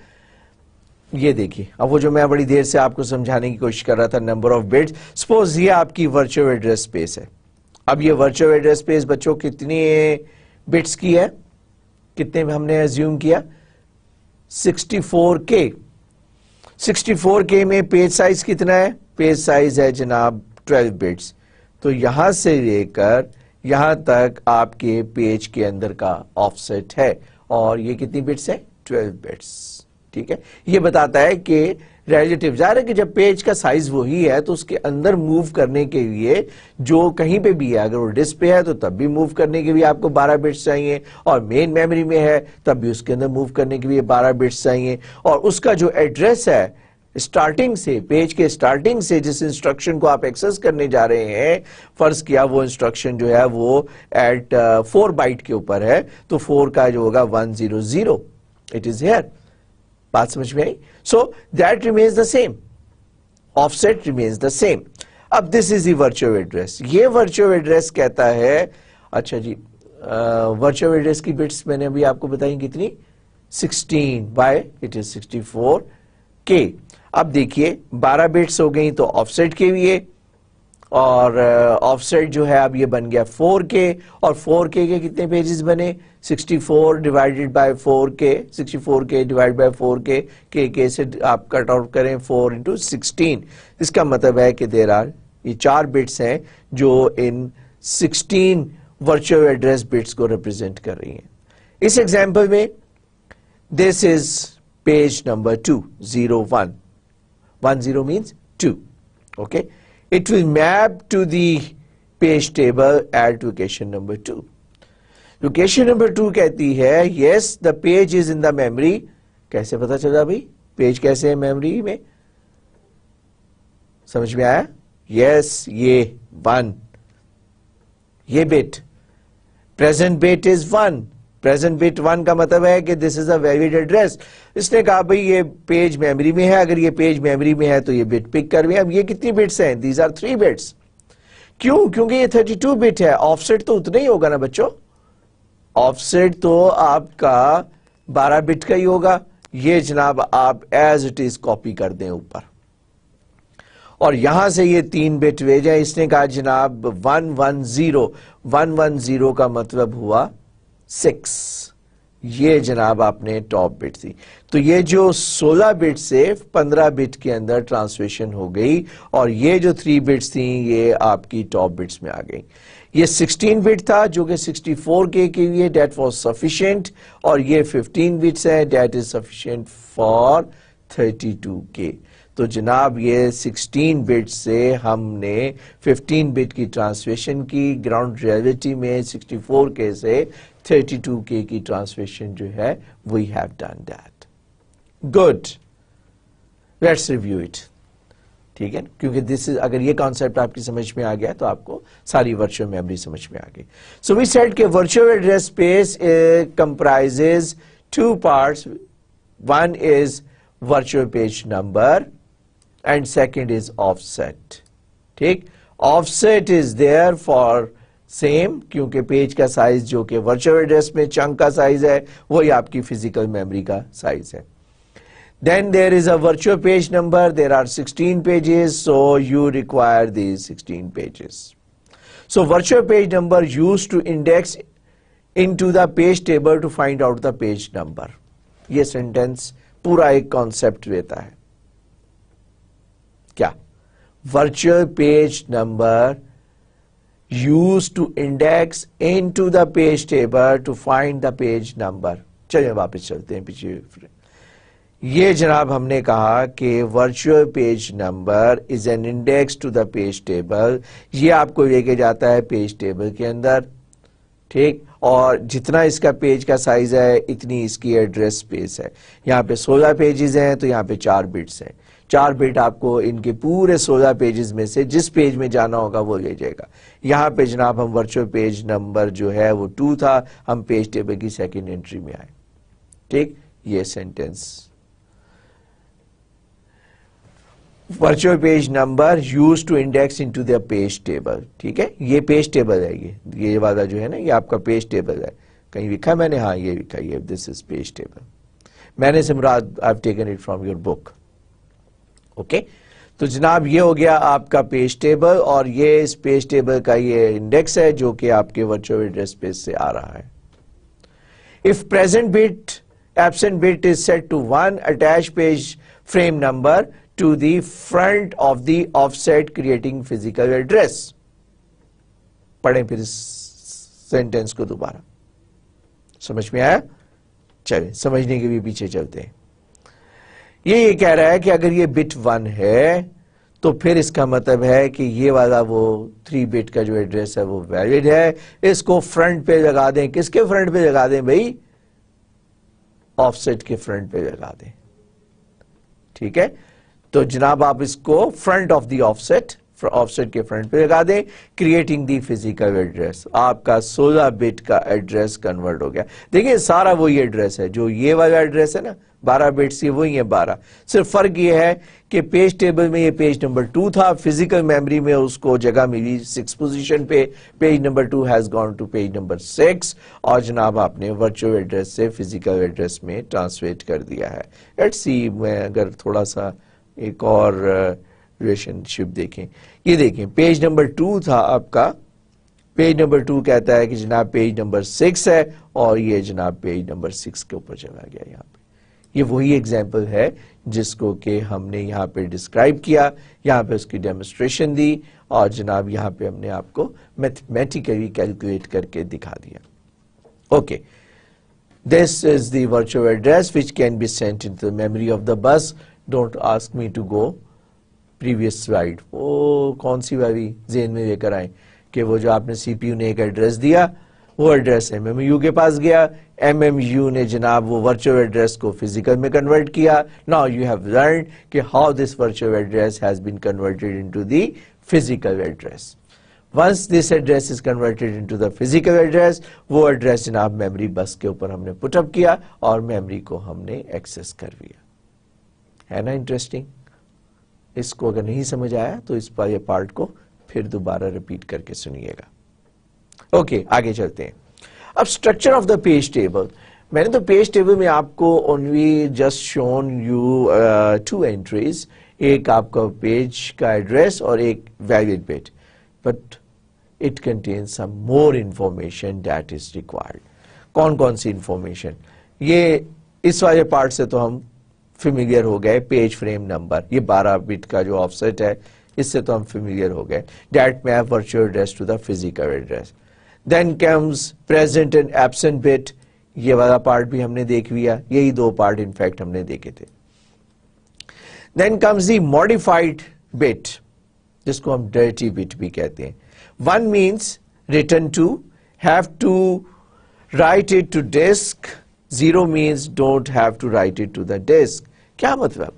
ये देखिए अब वो जो मैं बड़ी देर से आपको समझाने की कोशिश कर रहा था नंबर ऑफ बिट्स सपोज ये आपकी वर्चुअल एड्रेस स्पेस है अब ये वर्चुअल एड्रेस स्पेस बच्चों कितनी बिट्स की है कितने में हमने एज्यूम किया 64K 64K में पेज साइज कितना है पेज साइज है जनाब 12 बिट्स तो यहां से लेकर यहां तक आपके पेज के अंदर का ऑफसेट है और ये कितनी बिट्स है 12 बिट्स ठीक है ये बताता है कि रिलेटिव जाहिर है कि जब पेज का साइज वही है तो उसके अंदर मूव करने के लिए जो कहीं पे भी है अगर वो डिस्क पे है तो तब भी मूव करने के लिए आपको 12 बिट्स चाहिए और मेन मेमोरी में है तब भी उसके अंदर मूव करने के लिए 12 बिट्स चाहिए और उसका जो एड्रेस है स्टार्टिंग से पेज के स्टार्टिंग से जिस इंस्ट्रक्शन को आप एक्सेस करने जा रहे हैं फर्ज किया वो इंस्ट्रक्शन जो है वो एट फोर बाइट के ऊपर है तो फोर का जो होगा one zero zero it is here बात समझ में आई so that remains the same offset remains the same अब दिस इज वर्चुअल एड्रेस ये वर्चुअल एड्रेस कहता है अच्छा जी वर्चुअल एड्रेस की बिट्स मैंने अभी आपको बताई कितनी 16 बाय इट इज 64 के अब देखिए 12 बिट्स हो गई तो ऑफसेट के भी है और ऑफसेट uh, जो है अब ये बन गया के और के के कितने पेजेस बने 64 divided by 4k 64k divide by 4k के के से आप कट आउट करें 4 इंटू सिक्सटीन इसका मतलब है कि देर आर ये चार बिट्स हैं जो इन 16 वर्चुअल एड्रेस बिट्स को रिप्रेजेंट कर रही हैं इस एग्जाम्पल में this is page number two zero one one zero means two okay it will map to the page table at location number 2 location number two कहती है yes the page is in the memory कैसे पता चला भाई पेज कैसे है मेमोरी में समझ में आया यस ये वन ये bit present bit is one present bit one का मतलब है कि this is a valid address इसने कहा भाई ये पेज मेमोरी में है अगर ये पेज मेमोरी में है तो ये बिट पिक कर अब ये कितनी बिट्स हैं दीज आर थ्री बिट्स क्यों क्योंकि ये थर्टी टू बिट है ऑफसेट तो उतना ही होगा ना बच्चों ऑफसेट तो आपका बारह बिट का ही होगा ये जनाब आप एज इट इज कॉपी कर दें ऊपर और यहां से ये तीन बिट भेजें इसने कहा जनाब one one zero one one zero का मतलब हुआ सिक्स ये जनाब आपने टॉप बिट थी तो ये जो 16 बिट से 15 बिट के अंदर ट्रांसलेशन हो गई और ये जो थ्री बिट्स थी ये आपकी टॉप बिट्स में आ गई ये 16 बिट था जो कि 64 के के लिए डेट वॉज सफिशियंट और ये 15 बिट्स है डेट इज सफिशियंट फॉर 32 के तो जनाब ये 16 बिट से हमने 15 बिट की ट्रांसलेशन की ग्राउंड रियलिटी में 64 के से 32 के की ट्रांसलेशन जो है we have done that good let's review it ठीक है क्योंकि दिस इज अगर ये कॉन्सेप्ट आपकी समझ में आ गया तो आपको सारी वर्चुअल मेमोरी समझ में आ गई सो वी सेट के virtual address space comprises two parts one is virtual page number and second is offset ठीक offset is there for same क्योंकि पेज का साइज जो कि वर्चुअल एड्रेस में चंक का साइज है वही आपकी फिजिकल मेमोरी का साइज है Then there is a virtual page number. There are 16 pages, so you require these 16 pages. So virtual page number used to index into the page table to find out the page number. Yes, sentence. Pura ek concept देता है क्या virtual page number use to index in to the page table to find the page number चलिए वापस चलते ये जनाब हमने कहा कि virtual page number is an index to the page table ये आपको लेके जाता है पेज टेबल के अंदर ठीक और जितना इसका पेज का साइज है इतनी इसकी एड्रेस स्पेस है यहाँ पे 16 पेजेस हैं तो यहाँ पे चार बिट्स हैं चार बिट आपको इनके पूरे 16 पेजेस में से जिस पेज में जाना होगा वो ले जाएगा यहाँ पे जनाब हम वर्चुअल पेज नंबर जो है वो टू था हम पेज टेबल की सेकेंड एंट्री में आए ठीक ये sentence virtual page number use to index into to page table ठीक है ये पेज टेबल है ये ये वादा जो है ना ये आपका पेज टेबल है कहीं लिखा मैंने हाँ ये लिखा ये दिस इज पेज टेबल मैंने summarise I taken it from your book okay तो जनाब ये हो गया आपका पेज टेबल और ये इस पेज टेबल का ये इंडेक्स है जो कि आपके वर्चुअल एड्रेस पेज से आ रहा है if present bit absent bit is set to one attach page frame number to the front of the offset creating physical address पढ़ें फिर इस सेंटेंस को दोबारा समझ में आया चले समझने के भी पीछे चलते हैं ये ये कह रहा है कि अगर ये बिट वन है तो फिर इसका मतलब है कि ये वाला वो थ्री बिट का जो एड्रेस है वो वैलिड है इसको फ्रंट पे लगा दें किसके फ्रंट पे लगा दें भाई ऑफसेट के फ्रंट पे लगा दें ठीक है तो जनाब आप इसको front of the offset offset के फ्रंट पे लगा दें क्रिएटिंग दी फिजिकल एड्रेस आपका 16 बिट का एड्रेस कन्वर्ट हो गया देखिए सारा वही एड्रेस है जो ये वाला एड्रेस है ना बारह बिट्स ये वही है बारह सिर्फ फर्क ये है कि पेज टेबल में ये पेज नंबर टू था फिजिकल मेमोरी में उसको जगह मिली सिक्स पोजीशन पे page number two has gone to page number six और जनाब आपने वर्चुअल एड्रेस से फिजिकल एड्रेस में ट्रांसलेट कर दिया है एट सी मैं अगर थोड़ा सा एक और रिलेशनशिप देखें ये देखें पेज नंबर टू था आपका पेज नंबर टू कहता है कि जनाब पेज नंबर सिक्स है और ये जनाब पेज नंबर सिक्स के ऊपर चला गया यहाँ पे ये वही एग्जाम्पल है जिसको कि हमने यहाँ पे डिस्क्राइब किया यहाँ पे उसकी डेमोस्ट्रेशन दी और जनाब यहाँ पे हमने आपको मैथमेटिकली कैलकुलेट करके दिखा दिया okay this is virtual address which can be sent in the into of the bus don't ask me to go previous slide वो कौन सी वावी जेन में लेकर आए कि वो जो आपने सीपीयू ने एक एड्रेस दिया वो एड्रेस एमएमयू के पास गया एमएमयू ने जनाब वो वर्चुअल एड्रेस को फिजिकल में कन्वर्ट किया नाउ यू हैव लर्न कि how this virtual address has been converted into the physical address once this address is converted into the physical address वो एड्रेस जनाब मेमोरी बस के ऊपर हमने पुटअप किया और मेमरी को हमने एक्सेस कर लिया है ना इंटरेस्टिंग इसको अगर नहीं समझ आया तो इस पर ये पार्ट को फिर दोबारा रिपीट करके सुनिएगा ओके आगे चलते हैं अब structure of the page table मैंने तो पेज टेबल में आपको only just shown you two entries एक आपका पेज का एड्रेस और एक valid page but it contains some more information that is required कौन कौन सी इंफॉर्मेशन ये इस वाले पार्ट से तो हम फेमिलियर हो गए पेज फ्रेम नंबर ये 12 बिट का जो ऑफसेट है इससे तो हम फेमिलियर हो गए that map virtual address to the physical address then comes present and absent bit ये वाला पार्ट भी हमने देख लिया यही दो पार्ट इनफैक्ट हमने देखे थे then comes the modified bit जिसको हम डर्टी बिट भी कहते हैं one means written to have to write it to desk zero means don't have to write it to the desk क्या मतलब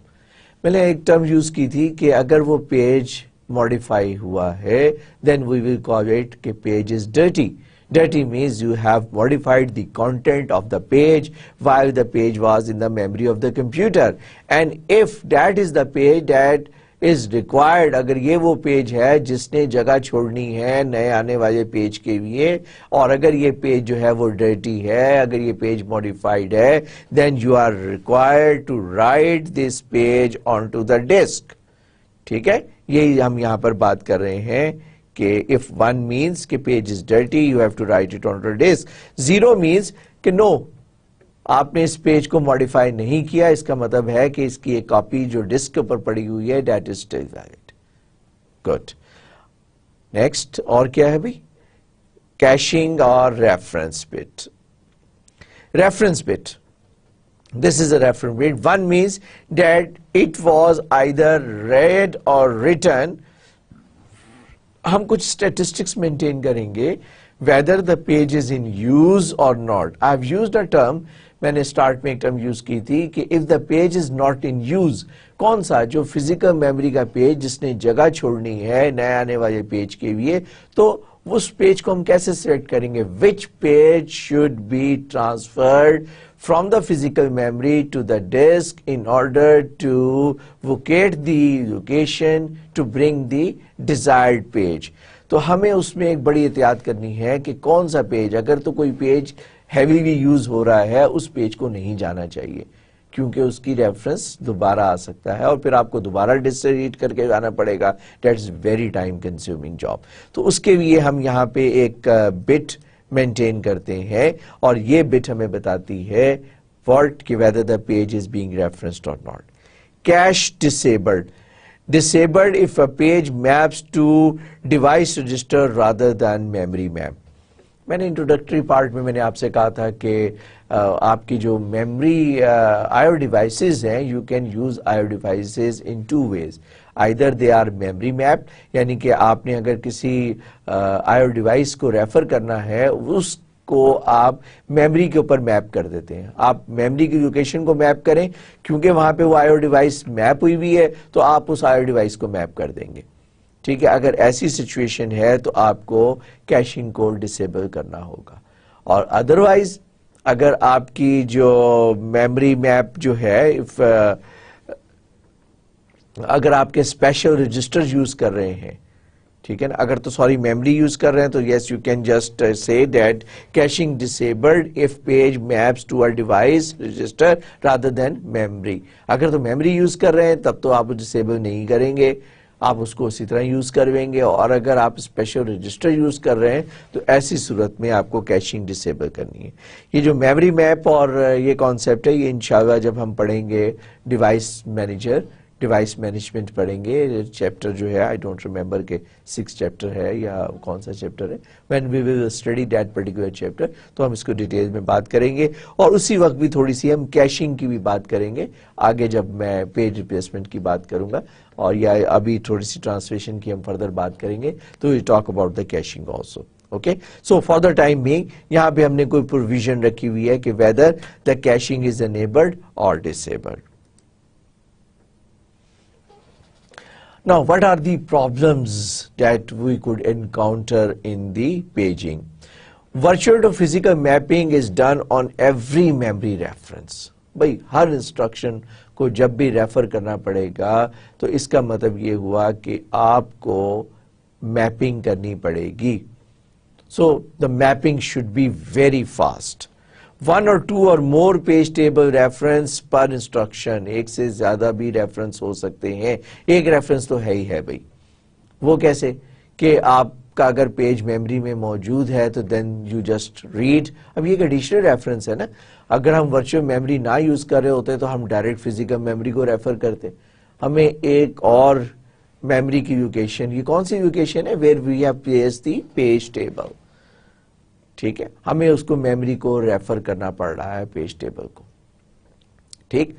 मैंने एक टर्म यूज की थी कि अगर वो पेज मॉडिफाई हुआ है then we will call it के page is dirty dirty means you have modified the content of the page why the page was in the memory of the computer and if that is the page that is required अगर ये वो पेज है जिसने जगह छोड़नी है नए आने वाले पेज के लिए और अगर ये पेज जो है वो डर्टी है अगर ये पेज मॉडिफाइड है then you are required to write this page on to the disk ठीक है यही हम यहां पर बात कर रहे हैं कि इफ वन मीन्स के page is dirty you have to write it on to disk zero means कि नो आपने इस पेज को मॉडिफाई नहीं किया इसका मतलब है कि इसकी एक कॉपी जो डिस्क पर पड़ी हुई है that is still valid good next और क्या है भाई कैशिंग और reference bit reference bit this is a reference bit one means that it was either read or written हम कुछ स्टेटिस्टिक्स मेंटेन करेंगे whether the page is in use और not I have use a term मैंने स्टार्ट में एक टर्म यूज की थी कि if the page is not in use कौन सा जो फिजिकल मेमोरी का पेज जिसने जगह छोड़नी है नए आने वाले पेज के लिए तो उस पेज को हम कैसे सिलेक्ट करेंगे which page should be transferred from the physical memory to the disk in order to vacate the location to bring the desired page तो हमें उसमें एक बड़ी एहतियात करनी है कि कौन सा पेज अगर तो कोई पेज हैवीली यूज हो रहा है उस पेज को नहीं जाना चाहिए क्योंकि उसकी रेफरेंस दोबारा आ सकता है और फिर आपको दोबारा डिस्ट्रीट करके जाना पड़ेगा that is very time consuming job तो उसके लिए हम यहाँ पे एक बिट uh, मेंटेन करते हैं और ये बिट हमें बताती है वॉल्ट के whether the page is being referenced or not cache disabled disabled if a page maps to device register rather than memory map मैंने इंट्रोडक्टरी पार्ट में मैंने आपसे कहा था कि आपकी जो मेमोरी आयो डिवाइसेस हैं you can use I O devices in two ways either they are memory map यानी कि आपने अगर किसी आयो डिवाइस को रेफर करना है उस को आप मेमोरी के ऊपर मैप कर देते हैं आप मेमोरी की लोकेशन को मैप करें क्योंकि वहां पे वो आयो डिवाइस मैप हुई हुई है तो आप उस आयो डिवाइस को मैप कर देंगे ठीक है अगर ऐसी सिचुएशन है तो आपको कैशिंग को डिसेबल करना होगा और अदरवाइज अगर आपकी जो मेमोरी मैप जो है इफ, uh, अगर आपके स्पेशल रजिस्टर यूज़ कर रहे हैं ठीक है ना अगर तो सॉरी मेमोरी यूज कर रहे हैं तो yes you can just say that caching disabled if page maps to uh device register rather than memory अगर तो मेमोरी यूज कर रहे हैं तब तो आप डिसेबल नहीं करेंगे आप उसको उसी तरह यूज़ करवेंगे और अगर आप स्पेशल रजिस्टर यूज़ कर रहे हैं तो ऐसी सूरत में आपको कैशिंग डिसेबल करनी है ये जो मेमोरी मैप और ये कॉन्सेप्ट है ये इनशाला जब हम पढ़ेंगे डिवाइस मैनेजर डिवाइस मैनेजमेंट पढ़ेंगे चैप्टर जो है आई डोंट रिमेम्बर के सिक्स चैप्टर है या कौन सा चैप्टर है when we will study that particular chapter तो हम इसको डिटेल में बात करेंगे और उसी वक्त भी थोड़ी सी हम कैशिंग की भी बात करेंगे आगे जब मैं पेज रिप्लेसमेंट की बात करूंगा और या अभी थोड़ी सी ट्रांसलेशन की हम फर्दर बात करेंगे तो we talk about the caching also okay so for the time being यहां पे हमने कोई प्रोविजन रखी हुई है कि whether the caching is enabled or disabled now what are the problems that we could encounter in the paging virtual to physical mapping is done on every memory reference भाई हर इंस्ट्रक्शन को जब भी रेफ़र करना पड़ेगा तो इसका मतलब ये हुआ कि आपको मैपिंग करनी पड़ेगी so the mapping should be very fast one or two or more page table reference per instruction एक से ज्यादा भी रेफरेंस हो सकते हैं एक रेफरेंस तो है ही है भाई वो कैसे कि आप आपका अगर पेज मेमोरी में मौजूद है तो देन यू जस्ट रीड अब ये एक एडिशनल रेफरेंस है ना अगर हम वर्चुअल मेमोरी ना यूज़ कर रहे होते तो हम डायरेक्ट फिजिकल मेमोरी को रेफर करते हमें एक और मेमोरी की यूकेशन ये कौन सी यूकेशन है where we have place the page table ठीक है हमें उसको मेमोरी को रेफर करना पड़ रहा है पेज टेबल को ठीक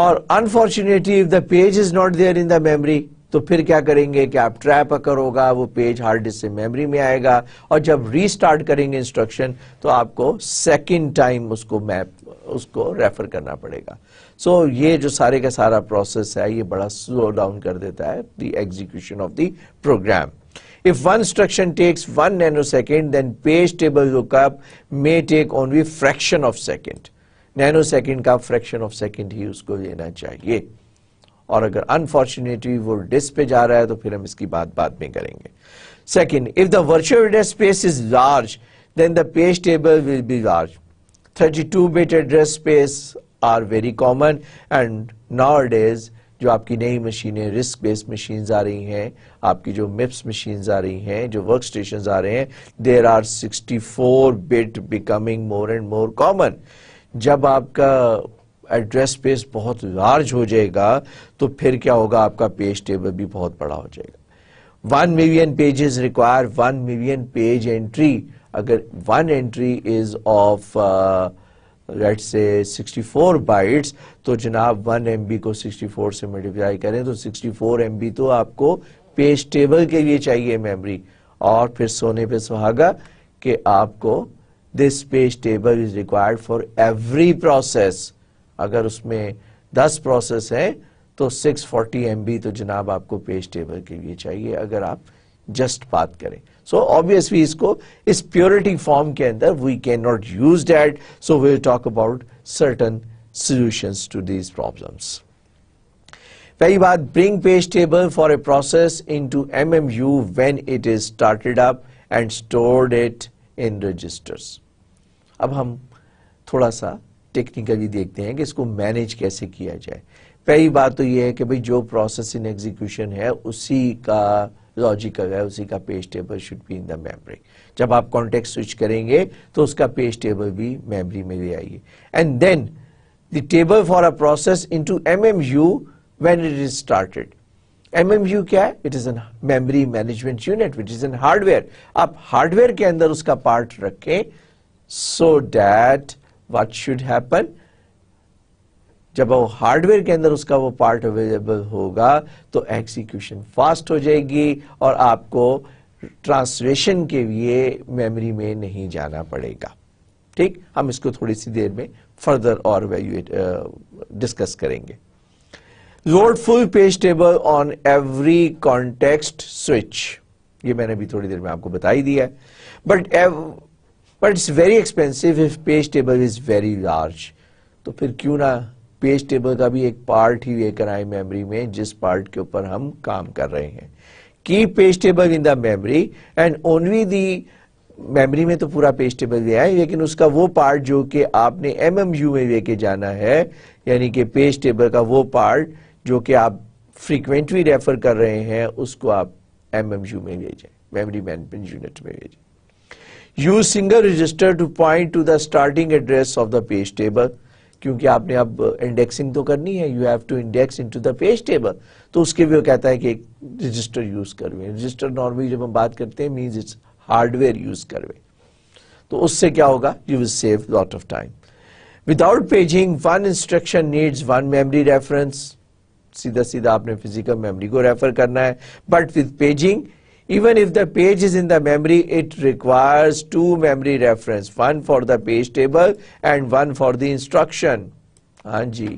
और unfortunately if the page is not there in the memory तो फिर क्या करेंगे कि आप ट्रैप अकर होगा वो पेज हार्ड डिस्क से मेमोरी में आएगा और जब रीस्टार्ट करेंगे इंस्ट्रक्शन तो आपको सेकंड टाइम उसको मैप उसको रेफर करना पड़ेगा सो so, ये जो सारे का सारा प्रोसेस है ये बड़ा स्लो डाउन कर देता है the execution of the program If one instruction takes one nanosecond, then page table lookup may take only fraction of second. Nanosecond का fraction of second ही उसको लेना चाहिए और अगर अनफॉर्चुनेटली वो डिस्क पे जा रहा है तो फिर हम इसकी बात बाद में करेंगे second if the virtual address space is large then the page table will be large 32 bit address space are very common and nowadays जो आपकी नई मशीनें रिस्क बेस्ड मशीन आ रही हैं आपकी जो मिप्स मशीन आ रही हैं जो वर्क स्टेशन आ रहे हैं there are 64 bit becoming more and more common जब आपका एड्रेस स्पेस बहुत लार्ज हो जाएगा तो फिर क्या होगा आपका पेज टेबल भी बहुत बड़ा हो जाएगा one million pages require one million page entry अगर one entry is of let say 64 bytes तो जनाब वन एम को 64 से मल्टीप्लाई करें तो 64 बी तो आपको पेज टेबल के लिए चाहिए मेमोरी और फिर सोने पे सुहागा कि आपको this page table is required for every process अगर उसमें 10 प्रोसेस है तो 640 फोर्टी तो जनाब आपको पेज टेबल के लिए चाहिए अगर आप जस्ट बात करें सो so ऑब्वियसली इसको इस प्योरिटी फॉर्म के अंदर we can not use that so we talk about certain solutions to these problem पहली बात for a process into M M U when it is started up and stored it in registers अब हम थोड़ा सा टेक्निकली देखते हैं कि इसको मैनेज कैसे किया जाए पहली बात तो ये है कि भाई जो प्रोसेस इन एग्जीक्यूशन है उसी का लॉजिकल है उसी का page table should be in the memory जब आप कॉन्टेक्ट स्विच करेंगे तो उसका पेज टेबल भी मेमोरी में ले आइए and then the table for a process into M M U when it is started M M U क्या है it is an memory management unit which is an hardware आप हार्डवेयर के अंदर उसका पार्ट रखें so so that what should happen जब वो हार्डवेयर के अंदर उसका वो पार्ट अवेलेबल होगा तो एग्जीक्यूशन फास्ट हो जाएगी और आपको ट्रांसलेशन के लिए मेमोरी में नहीं जाना पड़ेगा ठीक हम इसको थोड़ी सी देर में फर्दर और वैल्यूएट डिस्कस करेंगे load full page table on every context switch ये मैंने भी थोड़ी देर में आपको बताई दिया है but but it's very expensive if page table is very large तो फिर क्यों ना पेज टेबल का भी एक पार्ट ही लेकर आए मेमोरी में जिस पार्ट के ऊपर हम काम कर रहे हैं की page table in the memory and only the memory में तो पूरा पेज टेबल ले आए लेकिन उसका वो पार्ट जो कि आपने एम एम यू में लेके जाना है यानी कि पेज टेबल का वो पार्ट जो कि आप फ्रीक्वेंटली रेफर कर रहे हैं उसको आप एम एम यू में ले जाए मेमोरी मैनेजमेंट यूनिट में ले जाए use single register to point to the starting address of the page table क्योंकि आपने अब इंडेक्सिंग तो करनी है you have to index into the page table तो उसके भी वो कहता है कि एक रजिस्टर यूज करवे रजिस्टर नॉर्मली जब हम बात करते हैं मींस इट्स हार्डवेयर यूज करवे तो उससे क्या होगा you will save lot of time without paging one instruction needs one memory reference सीधा सीधा आपने फिजिकल मेमोरी को रेफर करना है but with paging Even if the page is in the memory, it requires two memory reference, one for the page table and one for the instruction. हाँ जी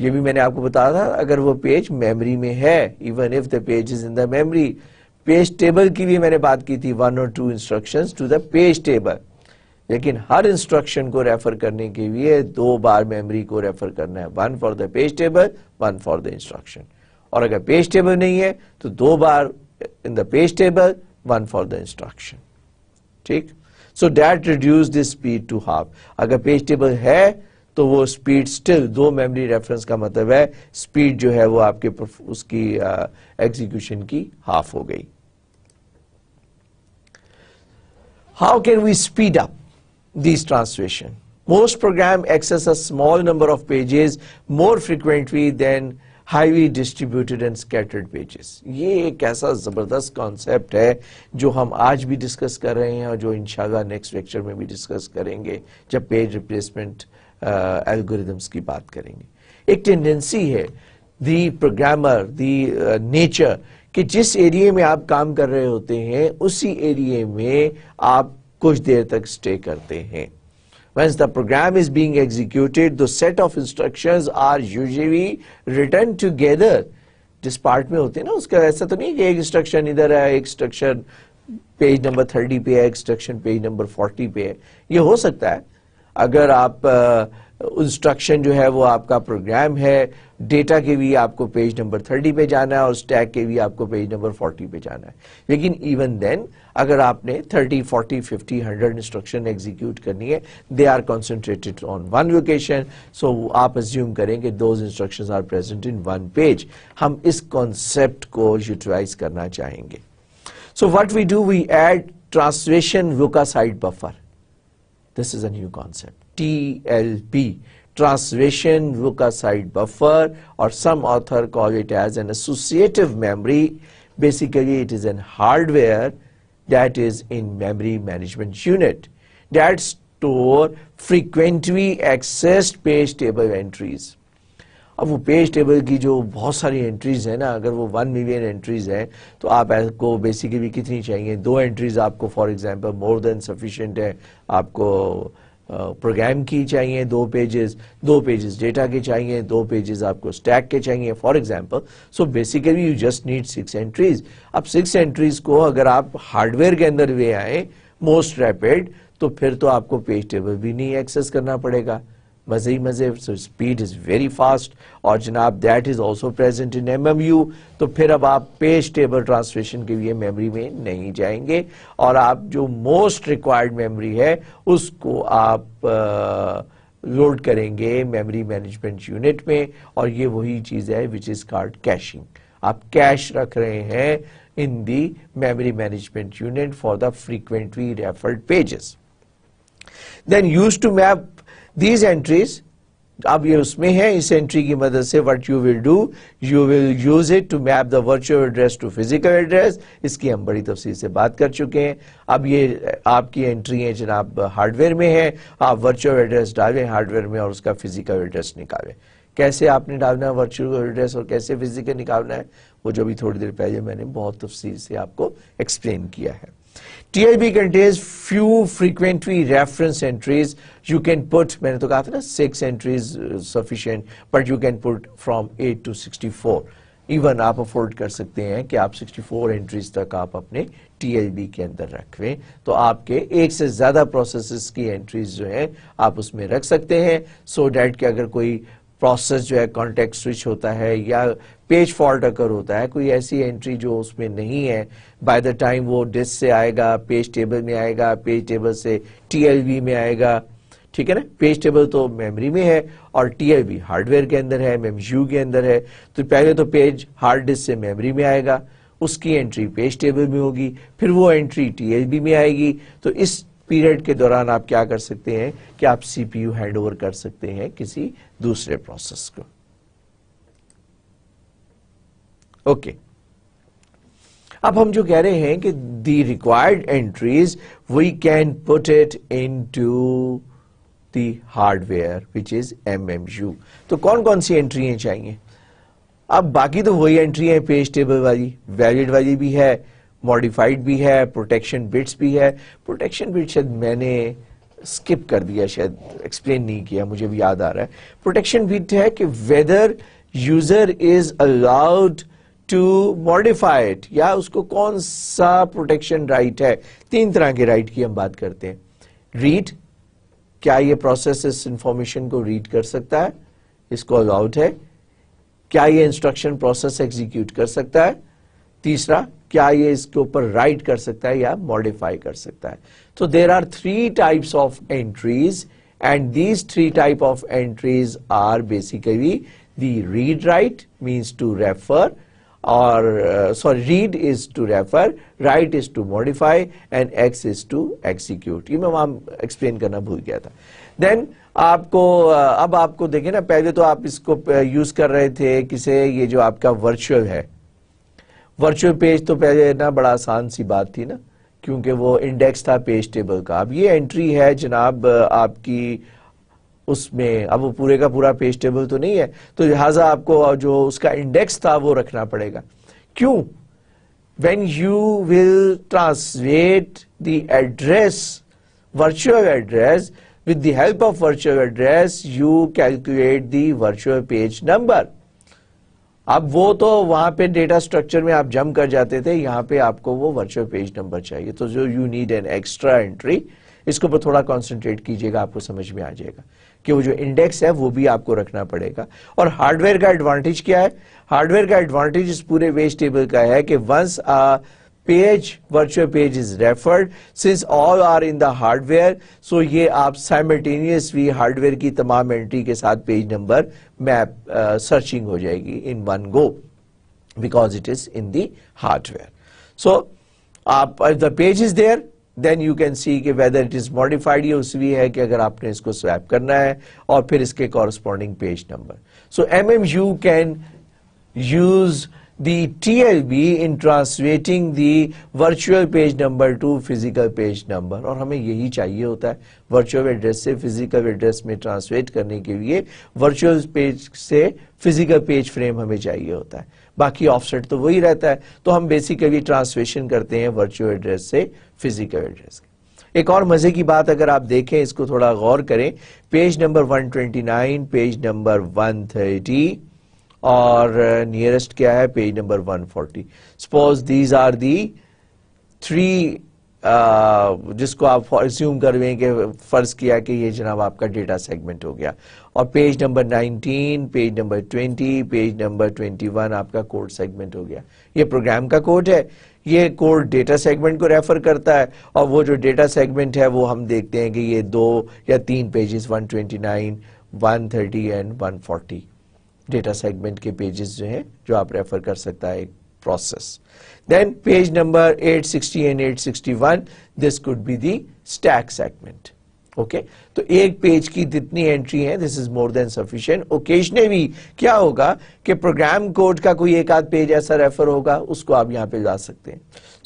ये भी मैंने आपको बताया था अगर वो पेज मेमोरी में है even if the page is in the memory page table की भी मैंने बात की थी one or two instructions to the page table लेकिन हर इंस्ट्रक्शन को रेफर करने के लिए दो बार मेमोरी को रेफर करना है one for the page table one for the instruction और अगर पेज टेबल नहीं है तो दो बार in the page table, one for the instruction. ठीक? So that reduces the speed to half. अगर page table है, तो वो speed still दो memory reference का मतलब है, speed जो है वो आपके उसकी uh, execution की half हो How can we speed up this translation? Most program access a small number of pages more frequently than highly distributed and scattered pages ये एक ऐसा ज़बरदस्त कॉन्सेप्ट है जो हम आज भी डिस्कस कर रहे हैं और जो इंशाल्लाह नेक्स्ट लेक्चर में भी डिस्कस करेंगे जब पेज रिप्लेसमेंट एल्गोरिदम्स की बात करेंगे एक टेंडेंसी है दी प्रोग्रामर दी नेचर कि जिस एरिए में आप काम कर रहे होते हैं उसी एरिए में आप कुछ देर तक स्टे करते हैं Once the program is being executed, the set of instructions are usually written together. This part mein hoti na, uska aisa to nahi ki ek instruction idhar hai, ek instruction page number 30 pe hai, instruction page number 40 pe hai. Ye ho sakta hai. Agar aap uh, instruction jo hai, wo aapka program hai, data के भी आपको पेज नंबर थर्टी पे जाना है और स्टैक के भी आपको पेज नंबर फोर्टी पे जाना है लेकिन इवन देन अगर आपने thirty forty fifty hundred instruction execute करनी है they are concentrated on one location so आप एज्यूम करें कि those instruction are present in one page हम इस कॉन्सेप्ट को यूटिलाइज करना चाहेंगे so what we do we add side buffer this is a new concept T L P translation leukocyte buffer or some author call it as an associative memory. Basically it is an hardware that is in memory management unit that store frequently accessed page table entries. अब वो पेज टेबल की जो बहुत सारी एंट्रीज है ना अगर वो वन मिलियन एंट्रीज हैं तो आप को बेसिकली कितनी चाहिए दो एंट्रीज आपको for example more than sufficient है आपको प्रोग्राम की चाहिए दो पेजेस दो पेजेस डेटा के चाहिए दो पेजेस आपको स्टैक के चाहिए for example so basically you just need six entries अब सिक्स एंट्रीज को अगर आप हार्डवेयर के अंदर वे आए मोस्ट रैपिड तो फिर तो आपको पेज टेबल भी नहीं एक्सेस करना पड़ेगा मज़े ही मज़े so speed is very fast और जनाब that is also present in M M U तो फिर अब आप पेज टेबल ट्रांसलेशन के लिए मेमरी में नहीं जाएंगे और आप जो मोस्ट रिक्वायर्ड मेमरी है उसको आप लोड uh, करेंगे मेमरी मैनेजमेंट यूनिट में और ये वही चीज़ है विच इज़ कार्ड कैशिंग आप कैश रख रहे हैं in the memory management unit for the frequently referred pages then used to map these entries अब ये उसमें है इस एंट्री की मदद से what you will do you will use it to map the virtual address to physical address इसकी हम बड़ी तफसील से बात कर चुके हैं अब ये आपकी एंट्री है जनाब हार्डवेयर में है आप वर्चुअल एड्रेस डालें हार्डवेयर में और उसका फिजिकल एड्रेस निकालें कैसे आपने डालना है वर्चुअल एड्रेस और कैसे फिजिकल निकालना है वो जो भी थोड़ी देर पहले मैंने बहुत तफसील से आपको एक्सप्लेन किया है TIB contains few frequently reference entries. You can put, मैंने तो कहा था ना, six entries uh, sufficient, but you can put from 8 to 64. Even आप अफोर्ड कर सकते हैं कि आप 64 एंट्रीज तक आप अपने टीएलबी के अंदर रखें तो आपके एक से ज़्यादा प्रोसेसेस की एंट्रीज जो हैं आप उसमें रख सकते हैं सो so डैट कि अगर कोई प्रोसेस जो है कॉन्टेक्ट स्विच होता है या पेज फॉल्ट अकर होता है कोई ऐसी एंट्री जो उसमें नहीं है बाय द टाइम वो डिस्क से आएगा पेज टेबल में आएगा पेज टेबल से टीएलवी में आएगा ठीक है ना पेज टेबल तो मेमोरी में है और टीएलवी हार्डवेयर के अंदर है मेमयू के अंदर है तो पहले तो पेज हार्ड डिस्क से मेमोरी में आएगा उसकी एंट्री पेज टेबल में होगी फिर वो एंट्री टीएलबी में आएगी तो इस पीरियड के दौरान आप क्या कर सकते हैं कि आप सीपीयू हैंडओवर कर सकते हैं किसी दूसरे प्रोसेस को ओके अब हम जो कह रहे हैं कि the required entries we can put it in to the hardware which is M M U तो कौन कौन सी एंट्री हैं चाहिए अब बाकी तो वही एंट्री है पेज टेबल वाली वैलिड वाली भी है मॉडिफाइड भी है प्रोटेक्शन बिट्स भी है प्रोटेक्शन बिट शायद मैंने स्किप कर दिया शायद एक्सप्लेन नहीं किया मुझे भी याद आ रहा है प्रोटेक्शन बिट है कि whether user is allowed to modified या उसको कौन सा प्रोटेक्शन राइट है तीन तरह के राइट की हम बात करते हैं रीड क्या ये प्रोसेस इस इंफॉर्मेशन को रीड कर सकता है इसको अलाउड है क्या ये इंस्ट्रक्शन प्रोसेस एग्जीक्यूट कर सकता है तीसरा क्या ये इसके ऊपर राइट कर सकता है या मॉडिफाई कर सकता है तो there are three types of entries and these three type of entries are basically the read write means to refer or uh, sorry read is to refer write is to modify and x is to execute ye main wahan explain करना भूल गया था then आपको uh, अब आपको देखे ना पहले तो आप इसको यूज uh, कर रहे थे किसे ये जो आपका वर्चुअल है वर्चुअल पेज तो पहले ना बड़ा आसान सी बात थी ना क्योंकि वो इंडेक्स था पेज टेबल का अब ये एंट्री है जनाब uh, आपकी उसमें अब वो पूरे का पूरा पेज टेबल तो नहीं है तो लिहाजा आपको जो उसका इंडेक्स था वो रखना पड़ेगा क्यों when you will translate the address virtual address with the help of virtual address you calculate the virtual page number अब वो तो वहां पे डेटा स्ट्रक्चर में आप जम कर जाते थे यहां पे आपको वो वर्चुअल पेज नंबर चाहिए तो जो you need an extra entry इसके ऊपर थोड़ा कॉन्सेंट्रेट कीजिएगा आपको समझ में आ जाएगा कि वो जो इंडेक्स है वो भी आपको रखना पड़ेगा और हार्डवेयर का एडवांटेज क्या है हार्डवेयर का एडवांटेज इस पूरे वेज टेबल का है कि once a page virtual page is referred since all are in the hardware so ये आप साइमल्टेनियसली हार्डवेयर की तमाम एंट्री के साथ पेज नंबर मैप सर्चिंग हो जाएगी in one go because it is in hardware so आप the page is there then you can see कि वेदर इट इज़ मॉडिफाइड ये उसवी है कि अगर आपने इसको स्वैप करना है और फिर इसके corresponding page number so M M U can use the TLB in translating the virtual page number to physical page number और हमें यही चाहिए होता है virtual address से physical address में translate करने के लिए virtual page से physical page frame हमें चाहिए होता है बाकी ऑफसेट तो वही रहता है तो हम बेसिकली ट्रांसलेशन करते हैं वर्चुअल एड्रेस से फिजिकल एड्रेस एक और मजे की बात अगर आप देखें इसको थोड़ा गौर करें पेज नंबर 129 पेज नंबर 130 और नियरेस्ट uh, क्या है page number 140 suppose these are the three जिसको आप एज्यूम कर कि फर्ज किया कि ये जनाब आपका डेटा सेगमेंट हो गया और page number 19, page number 20, page number 21 आपका कोड सेगमेंट हो गया ये प्रोग्राम का कोड है ये कोड डेटा सेगमेंट को रेफर करता है और वो जो डेटा सेगमेंट है वो हम देखते हैं कि ये दो या तीन पेजेस 129, 130 एंड 140 डेटा सेगमेंट के पेजेस जो हैं जो आप रेफर कर सकता है एक process then page number 860 and 861, this could be the stack segment okay तो एक पेज की जितनी एंट्री है this is more than sufficient occasionally क्या होगा कि प्रोग्राम कोड का कोई एक आध पेज ऐसा रेफर होगा उसको आप यहां पे ला सकते हैं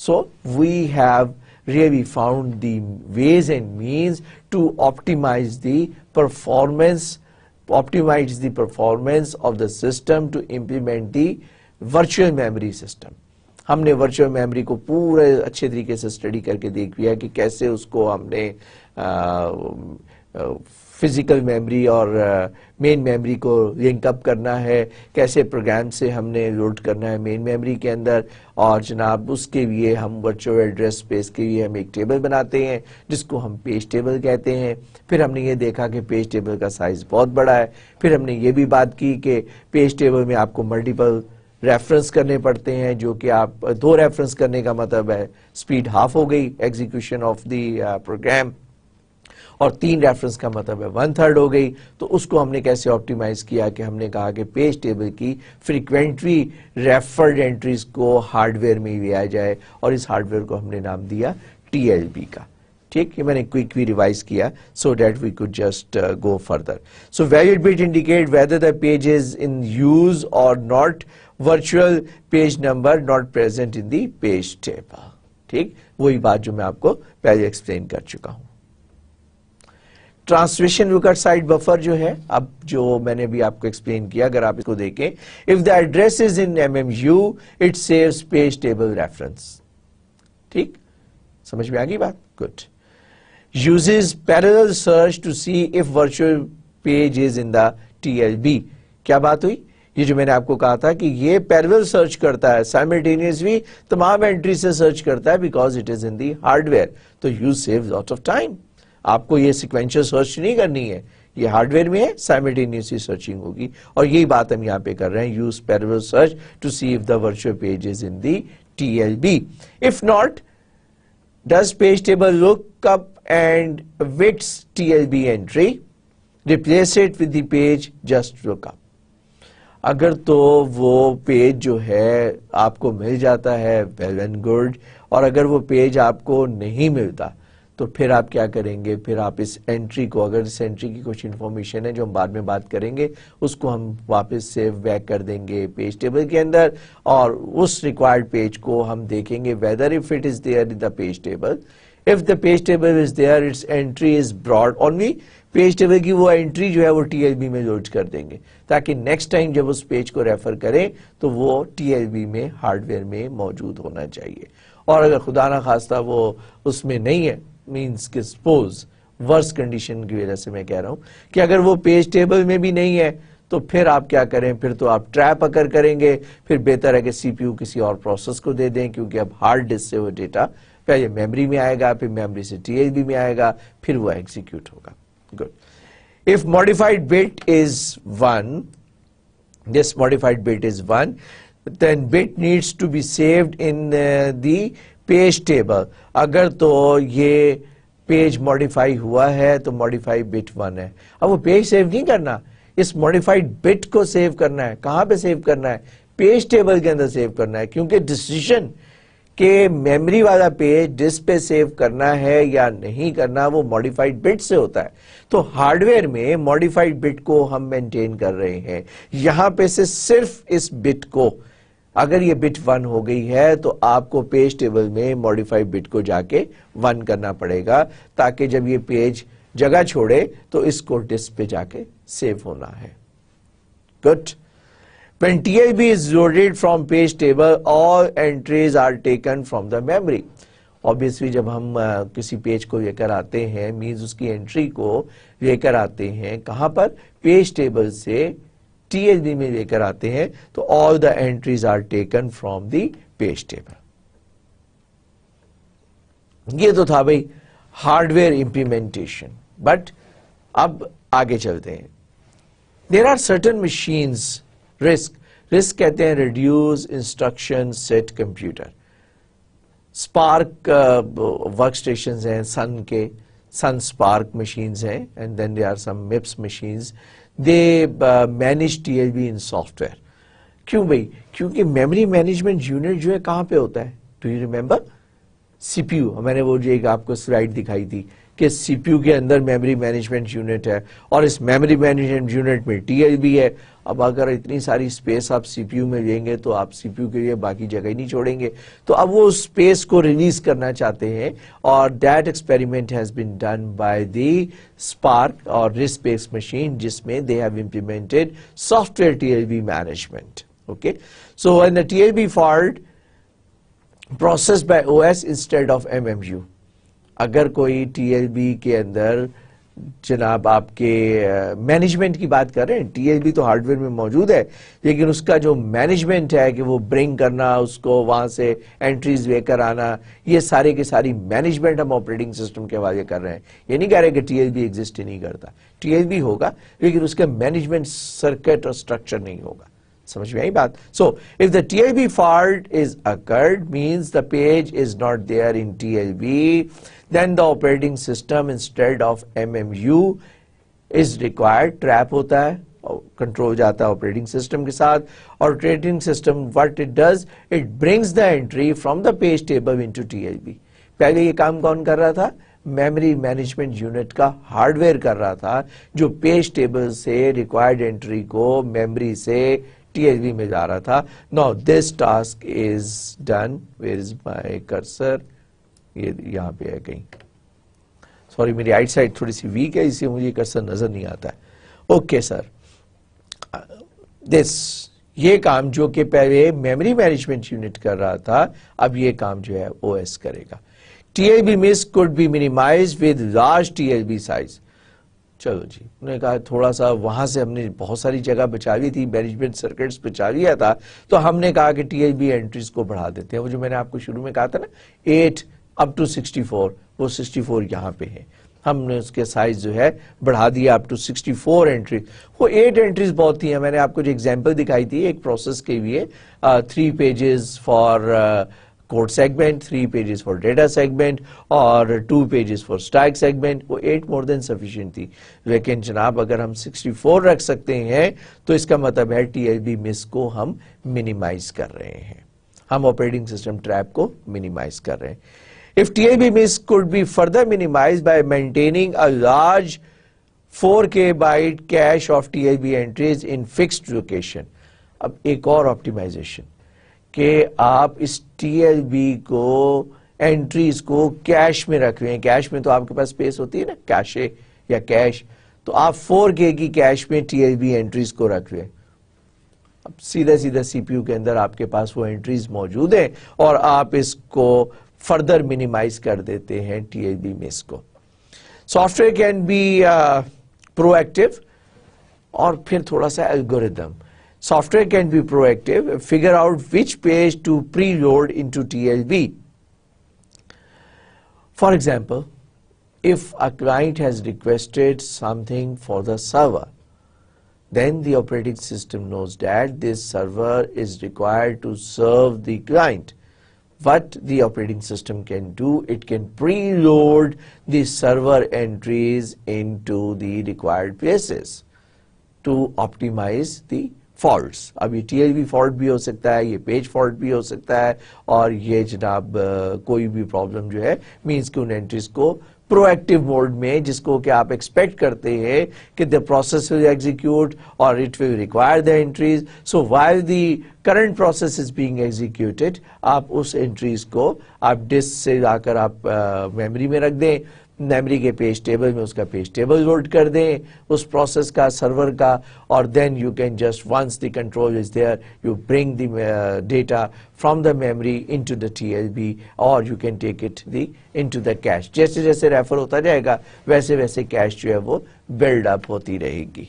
so we have really found the ways and means to optimise the performance optimise the performance of the system to implement the virtual memory system हमने वर्चुअल मेमोरी को पूरे अच्छे तरीके से स्टडी करके देख लिया कि कैसे उसको हमने फिज़िकल मेमोरी और मेन मेमोरी को लिंकअप करना है कैसे प्रोग्राम से हमने लोड करना है मेन मेमोरी के अंदर और जनाब उसके लिए हम वर्चुअल एड्रेस स्पेस के लिए हम एक टेबल बनाते हैं जिसको हम पेज टेबल कहते हैं फिर हमने ये देखा कि पेज टेबल का साइज़ बहुत बड़ा है फिर हमने ये भी बात की कि पेज टेबल में आपको मल्टीपल रेफरेंस करने पड़ते हैं जो कि आप दो रेफरेंस करने का मतलब है स्पीड हाफ हो गई एग्जीक्यूशन ऑफ द प्रोग्राम और तीन रेफरेंस का मतलब है वन थर्ड हो गई तो उसको हमने कैसे ऑप्टिमाइज किया कि हमने कहा कि पेज टेबल की फ्रिक्वेंटली रेफर्ड एंट्रीज को हार्डवेयर में लिया जाए और इस हार्डवेयर को हमने नाम दिया टी का ठीक ये मैंने भी रिवाइज किया so that we could just go further so valid bit indicate whether the page is in use और not virtual page number not present in the page table ठीक वही बात जो मैं आपको पहले एक्सप्लेन कर चुका हूं ट्रांसमिशन साइड बफर जो है अब जो मैंने भी आपको एक्सप्लेन किया अगर आप इसको देखें if the address is in M M U it saves page table reference ठीक समझ में आ गई बात good uses parallel search to see if virtual page is in L B क्या बात हुई ये जो मैंने आपको कहा था कि ये पैरवल सर्च करता है साइमल्टेनियसली तमाम एंट्री से सर्च करता है because it is in the hardware तो you save lot of time आपको ये सिक्वेंशियल सर्च नहीं करनी है ये हार्डवेयर में है साइमल्टेनियसली सर्चिंग होगी और यही बात हम यहाँ पे कर रहे हैं use parallel search to see if the virtual page is in the T L B if not does page table lookup and widths TLB entry, replace it with the just look up अगर तो वो पेज जो है आपको मिल जाता है वेल एंड गुड और अगर वो पेज आपको नहीं मिलता तो फिर आप क्या करेंगे फिर आप इस एंट्री को अगर इस एंट्री की कुछ इन्फॉर्मेशन है जो हम बाद में बात करेंगे उसको हम वापस सेव बैक कर देंगे पेज टेबल के अंदर और उस रिक्वायर्ड पेज को हम देखेंगे whether if it is there in the page table if the page table is there its entry is brought only page table की वो एंट्री जो है वो टीएलबी में लोड कर देंगे ताकि नेक्स्ट टाइम जब उस पेज को रेफर करें तो वो टीएलबी में हार्डवेयर में मौजूद होना चाहिए और अगर खुदा ना खास्ता वो उसमें नहीं है मीन्स कि सपोज वर्स कंडीशन की वजह से मैं कह रहा हूं कि अगर वो पेज टेबल में भी नहीं है तो फिर आप क्या करें फिर तो आप ट्रैप अगर करेंगे फिर बेहतर है कि सीपीयू किसी और प्रोसेस को दे दें क्योंकि अब हार्ड डिस्क से वो डेटा पहले मेमोरी में आएगा फिर मेमोरी से टीएलबी में आएगा फिर वो एग्जीक्यूट होगा good if modified bit is one this modified bit is one then bit needs to be saved in uh, the page table अगर तो ये पेज मॉडिफाई हुआ है तो मॉडिफाई बिट वन है अब वो पेज सेव नहीं करना इस मॉडिफाइड बिट को सेव करना है कहां पे सेव करना है पेज टेबल के अंदर सेव करना है क्योंकि डिसीजन के मेमोरी वाला पेज डिस्क पे सेव करना है या नहीं करना वो मॉडिफाइड बिट से होता है तो हार्डवेयर में मॉडिफाइड बिट को हम मेंटेन कर रहे हैं यहां पे से सिर्फ इस बिट को अगर ये बिट वन हो गई है तो आपको पेज टेबल में मॉडिफाइड बिट को जाके वन करना पड़ेगा ताकि जब ये पेज जगह छोड़े तो इसको डिस्क पे जाके सेव होना है गुड when भी is loaded from page table all entries are taken from the memory obviously जब हम आ, किसी पेज को लेकर आते हैं मीन्स उसकी एंट्री को लेकर आते हैं कहां पर पेज टेबल से टीएचडी में लेकर आते हैं तो all the entries are taken from the page table ये तो था भाई हार्डवेयर इंप्लीमेंटेशन बट अब आगे चलते हैं there are certain machines RISC RISC कहते हैं reduce instruction set computer SPARC work station हैं सन के सन स्पार्क मशीन्स हैं and then they are some MIPS machines they manage TLB in software क्यों भाई क्योंकि मेमोरी मैनेजमेंट यूनिट जो है कहां पे होता है डू यू रिमेंबर सीपीयू मैंने वो जो एक आपको स्लाइड दिखाई थी कि सीपीयू के अंदर मेमोरी मैनेजमेंट यूनिट है और इस मेमोरी मैनेजमेंट यूनिट में टीएलबी है अब अगर इतनी सारी स्पेस आप सीपीयू में लेंगे तो आप सीपीयू के लिए बाकी जगह ही नहीं छोड़ेंगे तो अब वो स्पेस को रिलीज करना चाहते हैं और that experiment has been done by the SPARC और बेस मशीन जिसमें they have implemented software TLB management okay so when the TLB fault processed by instead of of MMU अगर कोई टीएलबी के अंदर जनाब आपके मैनेजमेंट की बात कर रहे हैं टीएलबी तो हार्डवेयर में मौजूद है लेकिन उसका जो मैनेजमेंट है कि वो ब्रिंग करना उसको वहां से एंट्रीज लेकर आना ये सारे के सारी मैनेजमेंट हम ऑपरेटिंग सिस्टम के हवाले कर रहे हैं ये नहीं कह रहे कि टीएलबी एग्जिस्ट ही नहीं करता टीएलबी होगा लेकिन उसका मैनेजमेंट सर्किट और स्ट्रक्चर नहीं होगा समझ में आई बात so if the T L B fault is occurred means the page is not there in T L B then the operating system instead of M M U is required trap होता है कंट्रोल जाता है ऑपरेटिंग सिस्टम के साथ और operating system what it does it brings the entry from the page table into TLB पहले ये काम कौन कर रहा था मेमोरी मैनेजमेंट यूनिट का हार्डवेयर कर रहा था जो पेज टेबल से रिक्वायर्ड एंट्री को मेमोरी से degree में जा रहा था no this task is done where is my cursor ये यहाँ पे है कहीं सॉरी मेरी आइट साइड थोड़ी सी वीक है इसलिए मुझे कर्सर नजर नहीं आता है ओके सर दिस ये काम जो कि पहले मेमोरी मैनेजमेंट यूनिट कर रहा था अब ये काम जो है ओएस करेगा TLB miss could be minimised with large TLB size चलो जी उन्होंने कहा थोड़ा सा वहाँ से हमने बहुत सारी जगह बचावी थी मैनेजमेंट सर्किट्स बचा लिया था तो हमने कहा कि टीआईबी एंट्रीज को बढ़ा देते हैं वो जो मैंने आपको शुरू में कहा था ना eight up to sixty four वो सिक्सटी फोर यहाँ पे है हमने उसके साइज जो है बढ़ा दिया अप टू 64 एंट्रीज वो एट एंट्रीज बहुत थी मैंने आपको जो एग्जाम्पल दिखाई थी एक प्रोसेस के लिए three pages for code segment three pages for data segment और two pages for stack segment वो एट मोर देन सफिशियंट थी लेकिन जनाब अगर हम सिक्सटी फोर रख सकते हैं तो इसका मतलब है टीएलबी मिस को हम मिनिमाइज कर रहे हैं हम ऑपरेटिंग सिस्टम ट्रैप को मिनिमाइज कर रहे हैं if TLB miss could be further minimised by maintaining a large K byte cache of T B entries in fixed location अब एक और ऑप्टिमाइजेशन कि आप इस टी को एंट्रीज को कैश में रख रहे हैं कैश में तो आपके पास स्पेस होती है ना कैशे या कैश तो आप फोर के की कैश में टीएलबी एंट्रीज को रख रहे हैं अब सीधा सीधा सीपीयू के अंदर आपके पास वो एंट्रीज मौजूद है और आप इसको फर्दर मिनिमाइज कर देते हैं टीएलबी में इसको सॉफ्टवेयर कैन बी प्रोएक्टिव और फिर थोड़ा सा algorithm Software can be proactive, figure out which page to preload into TLB. For example, if a client has requested something for the server, then the operating system knows that this server is required to serve the client. What the operating system can do, it can preload the server entries into the required places to optimize the faults अब ये फॉल्ट भी हो सकता है ये पेज फॉल्ट भी हो सकता है और ये जनाब कोई भी प्रॉब्लम जो है मीन्स की उन एंट्रीज को प्रोएक्टिव मोड में जिसको कि आप एक्सपेक्ट करते हैं कि द प्रोसेस विल एग्जीक्यूट और it will require the entries so while the current process is being executed आप उस एंट्रीज को आप डिस्क से जाकर आप मेमोरी में रख दें मेमोरी के पेज टेबल में उसका पेज टेबल लोड कर दें उस प्रोसेस का सर्वर का और then you can just once the control is there you bring the data from the memory into the TLB और you can take it the into the cache जैसे जैसे रेफर होता जाएगा वैसे वैसे कैश जो है वो बिल्डअप होती रहेगी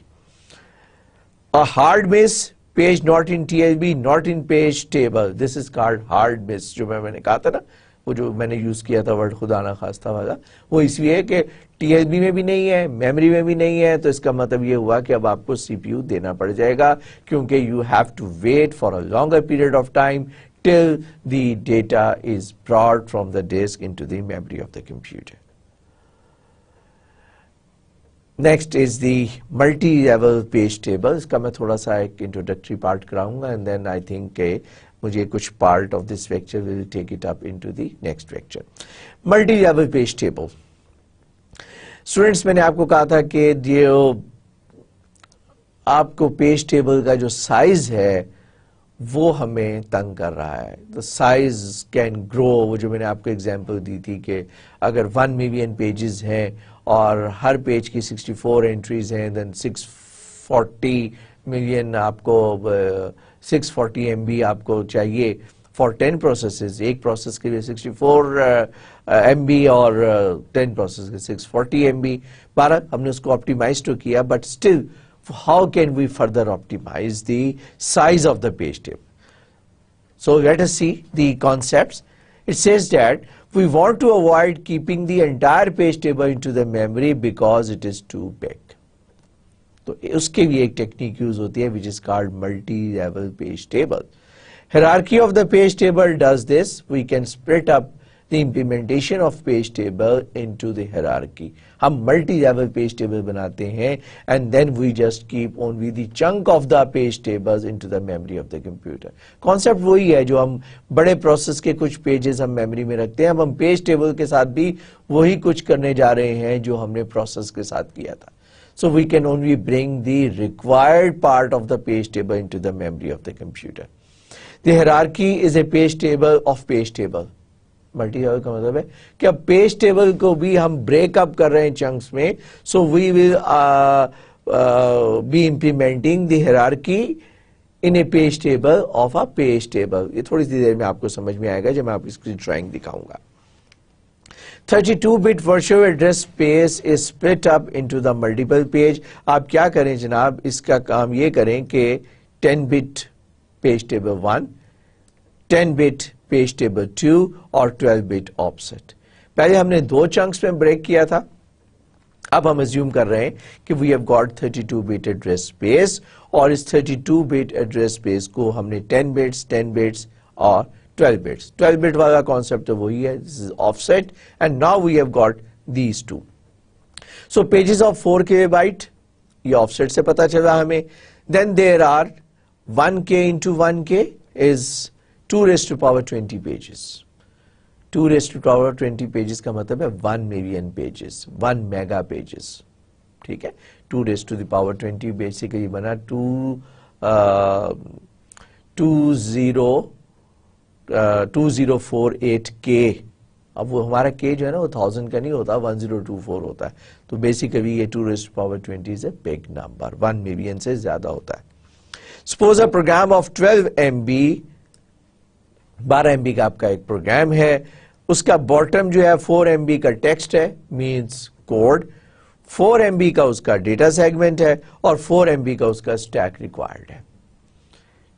a hard miss page not in TLB not in page table this is called hard miss जो मैं मैंने कहा था ना वो जो मैंने यूज किया था वर्ड खुदा ना खास्ता वाला वो इसलिए है कि टीएसबी में भी नहीं है मेमोरी में भी नहीं है तो इसका मतलब ये हुआ कि अब आपको सीपीयू देना पड़ जाएगा क्योंकि you have to wait for a longer period of time till the data is brought from the disk into memory of the computer next is the multi level page table इसका मैं थोड़ा सा एक इंट्रोडक्टरी पार्ट कराऊंगा एंड देन आई थिंक मुझे कुछ part of this lecture will take it up into the next lecture multi level page table students मैंने आपको कहा था कि ये आपको पेज टेबल का जो साइज है वो हमें तंग कर रहा है द साइज कैन ग्रो वो जो मैंने आपको एग्जांपल दी थी कि अगर वन मिलियन पेजेस हैं और हर पेज की 64 एंट्रीज हैं देन 640 मिलियन आपको uh, six forty M B आपको चाहिए फॉर टेन प्रोसेस एक प्रोसेस के लिए सिक्सटी फोर एम बी और टेन uh, प्रोसेस के सिक्स फोर्टी एम बी बारह हमने उसको ऑप्टिमाइज तो किया but still how can we further optimise the size of the page table let us see see concept it says says we want to avoid keeping keeping entire page table in to the memory because it is too big तो उसके भी एक टेक्निक यूज होती है which is called multi level page table hierarchy of the page table does this we can spread up the implementation of page table into दरार्की हम मल्टी लेवल पेज टेबल बनाते हैं and then we just keep on with chunk of the page table in to the memory of the computer concept वही है जो हम बड़े प्रोसेस के कुछ पेजेस हम मेमरी में रखते हैं अब हम पेज टेबल के साथ भी वही कुछ करने जा रहे हैं जो हमने प्रोसेस के साथ किया था So we can only bring the required part of the page table into the memory of the computer. The hierarchy is a page table of page table. Multi level का मतलब है कि अब पेज टेबल को भी हम ब्रेकअप कर रहे हैं चंक्स में so we will be implementing the hierarchy in a page table of a page table ये थोड़ी सी देर में आपको समझ में आएगा जब मैं आपको इसकी ड्राइंग दिखाऊंगा 32-bit virtual address space is split up into the multiple page आप क्या करें जनाब इसका काम ये करें कि 10 bit page table one 10 bit page table two और 12 बिट ऑफसेट पहले हमने दो चंक्स में ब्रेक किया था अब हम एज्यूम कर रहे हैं कि we have got 32 bit address space और इस 32 बिट एड्रेस स्पेस को हमने 10 बिट्स 10 बिट्स और 12 bits 12 bit वाला कॉन्सेप्ट तो वही है this is offset and now we have got these two so pages of 4 K bite ये ऑफसेट से पता चला हमें then there are 1 K into one K is two raise to power 20 pages two raise to power 20 pages का मतलब है one million pages one mega pages ठीक है two raise to power twenty basically बना two two zero two zero four eight K अब वो हमारा के जो है ना वो थाउजेंड का नहीं होता वन जीरो होता है तो बेसिकली ये two raised power twenty is a big number one million से ज्यादा होता है suppose a program of 12 MB 12 बारह एम बी का आपका एक प्रोग्राम है उसका बॉटम जो है फोर एम बी का टेक्स्ट है means code four M B का उसका डेटा सेगमेंट है और फोर एम बी का उसका स्टैक रिक्वायर्ड है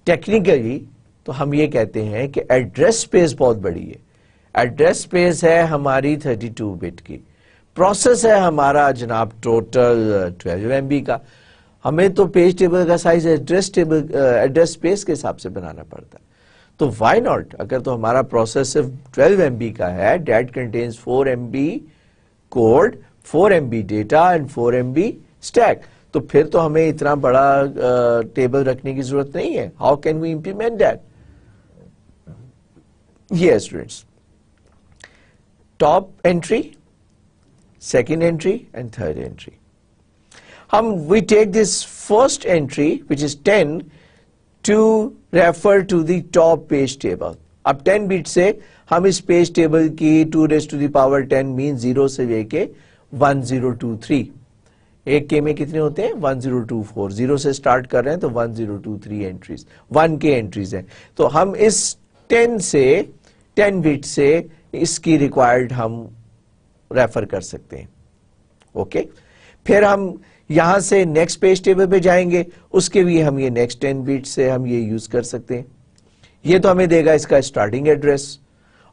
टेक्निकली तो हम ये कहते हैं कि एड्रेस स्पेस बहुत बड़ी है एड्रेस स्पेस है हमारी 32 बिट की प्रोसेस है हमारा जनाब टोटल 12 एम का हमें तो पेज टेबल का size address table address space के हिसाब से बनाना पड़ता है तो वाई नॉट अगर तो हमारा प्रोसेस सिर्फ 12 एम का है that contains 4 M code 4 B data and 4 B stack तो फिर तो हमें इतना बड़ा टेबल uh, रखने की जरूरत नहीं है how can we implement that ये students top entry second entry and third entry हम we take this first entry which is ten to refer to the top page table अब 10 बीट से हम इस पेज टेबल की 2 रेस टू दावर 10 मीन 0 से लेके 1023 एक के में कितने होते हैं 1024 जीरो से स्टार्ट कर रहे हैं तो 1023 एंट्रीज 1 के एंट्रीज हैं तो हम इस 10 से टेन बिट से इसकी रिक्वायर्ड हम रेफर कर सकते हैं ओके फिर हम यहां से नेक्स्ट पेज टेबल पे जाएंगे उसके भी हम ये नेक्स्ट टेन बीट से हम ये यूज कर सकते हैं ये तो हमें देगा इसका स्टार्टिंग एड्रेस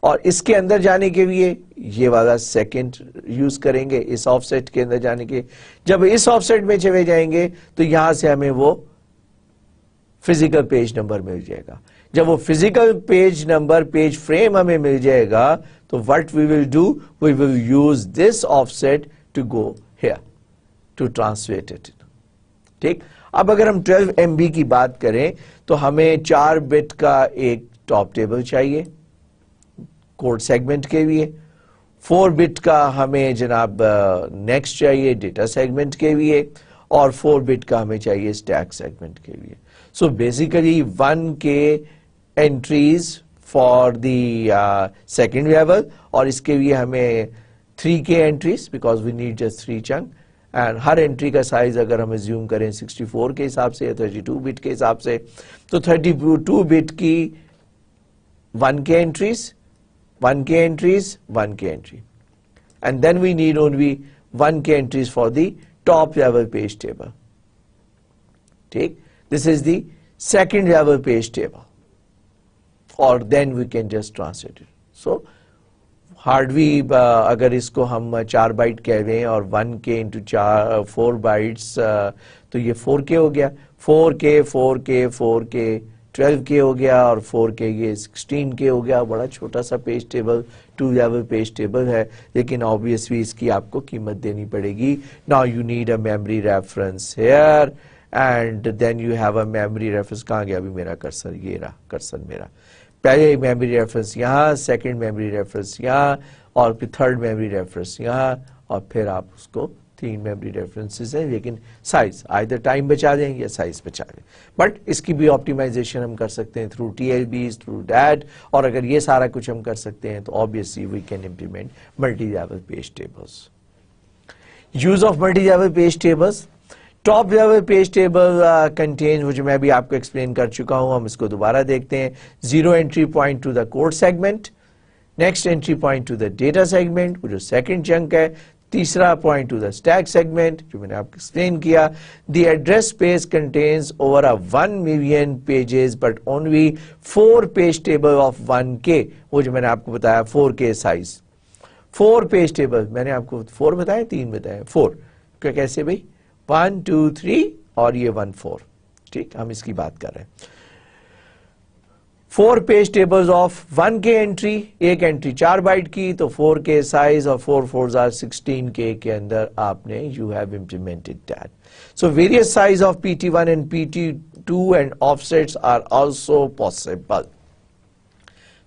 और इसके अंदर जाने के लिए ये वाला सेकंड यूज करेंगे इस ऑफसेट के अंदर जाने के जब इस ऑफसेट में चले जाएंगे तो यहां से हमें वो फिजिकल पेज नंबर मिल जाएगा जब वो physical page number page frame हमें मिल जाएगा तो what we will do we will use this offset to go here to translate it ठीक अब अगर हम 12 एम की बात करें तो हमें चार बिट का एक टॉप टेबल चाहिए कोड सेगमेंट के लिए फोर बिट का हमें जनाब नेक्स्ट चाहिए डेटा सेगमेंट के लिए और फोर बिट का हमें चाहिए स्टैक सेगमेंट के लिए so basically one K entries for the uh, second level is इसके we have 3 3k entries because we need just three chunk and हर entry size अगर हम assume करें 64 k हिसाब 32 bit के हिसाब 32 bit की 1k entries 1k entries 1k entry and then we need only 1k entries for the top level page table take this is the second level page table और then we can just translate it so हार्डवी अगर इसको हम चार बाइट कह दें और वन के इंटू चार फोर बाइट्स तो ये फोर के हो गया four K four K four के ट्वेल्व के हो गया और फोर के ये सिक्सटीन के हो गया बड़ा छोटा सा page table two level page table है लेकिन ऑब्वियसली इसकी आपको कीमत देनी पड़ेगी now you need a memory reference here and then you have a memory reference कहाँ गया अभी मेरा कर्सर ये रहा कर्सर मेरा पहले मेमोरी रेफरेंस यहाँ सेकंड मेमोरी रेफरेंस यहाँ और फिर थर्ड मेमोरी रेफरेंस यहाँ और फिर आप उसको तीन मेमोरी रेफरेंसेस हैं लेकिन साइज आइधर टाइम बचा दें या साइज बचा दें बट इसकी भी ऑप्टिमाइजेशन हम कर सकते हैं थ्रू टी थ्रू डैट और अगर ये सारा कुछ हम कर सकते हैं तो obviously we can implement multi level page tables use of multi level page tables top जो पेज टेबल कंटेन जो मैं भी आपको एक्सप्लेन कर चुका हूं हम इसको दोबारा देखते हैं zero entry point to the code segment next entry point to the data segment वो जो सेकंड चंक है तीसरा point to the stack segment जो मैंने आपको एक्सप्लेन किया the address page contains over a one million pages but only four page table of one K वो जो मैंने आपको बताया फोर के साइज फोर पेज टेबल मैंने आपको फोर बताया तीन बताया फोर क्या कैसे भाई वन टू थ्री और ये वन फोर ठीक हम इसकी बात कर रहे हैं four page tables of one K entry एक एंट्री चार बाइट की तो फोर के साइज और फोर फोर जार सिक्सटीन के के अंदर आपने you have implemented that so various size of P T one and P T two and offsets are also possible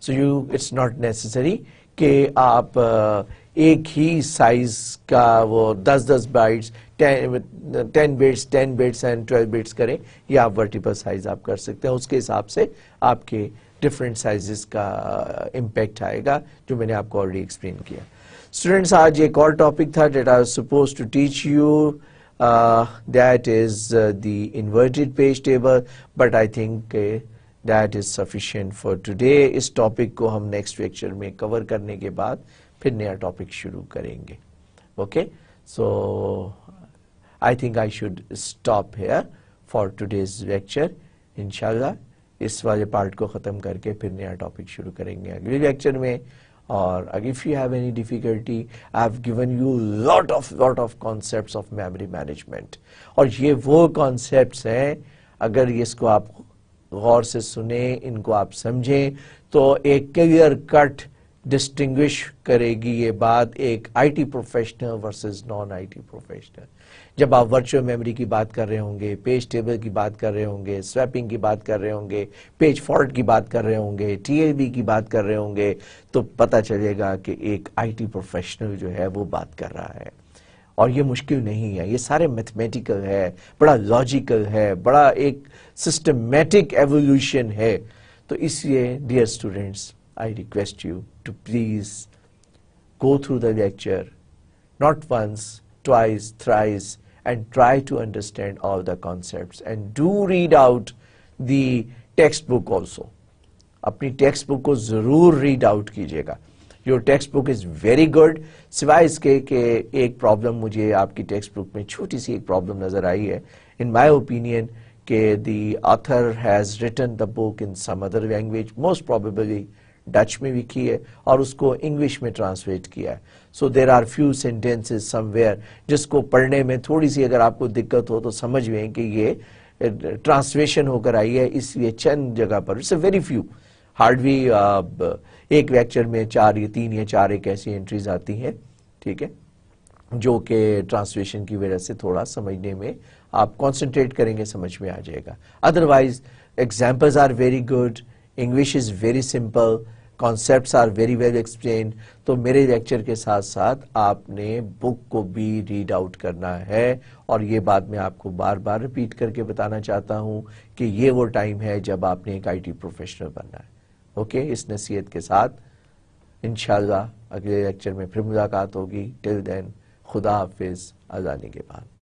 so you it's not necessary के आप uh, एक ही साइज का वो दस दस bytes ten bits ten bits and twelve bits करें ये आप वर्टिपल साइज आप कर सकते हैं उसके हिसाब से आपके डिफरेंट साइजेस का इम्पैक्ट uh, आएगा जो मैंने आपको ऑलरेडी एक्सप्लेन किया स्टूडेंट्स आज एक और टॉपिक था that I suppose to teach you that is the inverted page table but I think that is sufficient for today इस टॉपिक को हम नेक्स्ट लेक्चर में कवर करने के बाद फिर नया टॉपिक शुरू करेंगे ओके okay? सो so, I think I should stop here for today's lecture. Inshallah, इस वाले पार्ट को ख़त्म करके फिर नया टॉपिक शुरू करेंगे अगले लेक्चर में और if you have any difficulty I have given you lot of lot of concepts of memory management और ये वो कॉन्सेप्ट हैं अगर इसको आप गौर से सुने इनको आप समझें तो एक क्लियर कट डिस्टिंग्विश करेगी ये बात एक IT professional versus non IT professional जब आप वर्चुअल मेमोरी की बात कर रहे होंगे पेज टेबल की बात कर रहे होंगे स्वैपिंग की बात कर रहे होंगे पेज फॉल्ट की बात कर रहे होंगे टी की बात कर रहे होंगे तो पता चलेगा कि एक आई प्रोफेशनल जो है वो बात कर रहा है और ये मुश्किल नहीं है ये सारे मैथमेटिकल है बड़ा लॉजिकल है बड़ा एक सिस्टमेटिक एवोल्यूशन है तो इसलिए dear students I request you to please go through the lecture not once twice, thrice, and try to understand all the concepts. And do read out the text book also अपनी टेक्स्ट बुक को जरूर रीड आउट कीजिएगा your text book is very good सिवाय इसके कि एक प्रॉब्लम मुझे आपकी टेक्स्ट बुक में छोटी सी एक प्रॉब्लम नजर आई है इन माय ओपिनियन के the author has written the book in some other language most probably Dutch में भी की है और उसको इंग्लिश में ट्रांसलेट किया है so there are few sentences somewhere जिसको पढ़ने में थोड़ी सी अगर आपको दिक्कत हो तो समझ में कि ये ट्रांसलेशन होकर आई है इसलिए चंद जगह पर इट्स वेरी फ्यू हार्डवी एक लेक्चर में चार या तीन या चार एक ऐसी एंट्रीज आती हैं ठीक है जो कि ट्रांसलेशन की वजह से थोड़ा समझने में आप कॉन्सेंट्रेट करेंगे समझ में आ जाएगा otherwise examples are very good English is very simple concepts are very well explain तो मेरे लेक्चर के साथ साथ आपने बुक को भी रीड आउट करना है और ये बात मैं आपको बार बार रिपीट करके बताना चाहता हूँ कि ये वो टाइम है जब आपने एक आईटी प्रोफेशनल बनना है ओके इस नसीहत के साथ इन अगले लेक्चर में फिर मुलाकात होगी टिल देन खुदा हाफिज़ अजानी के बाद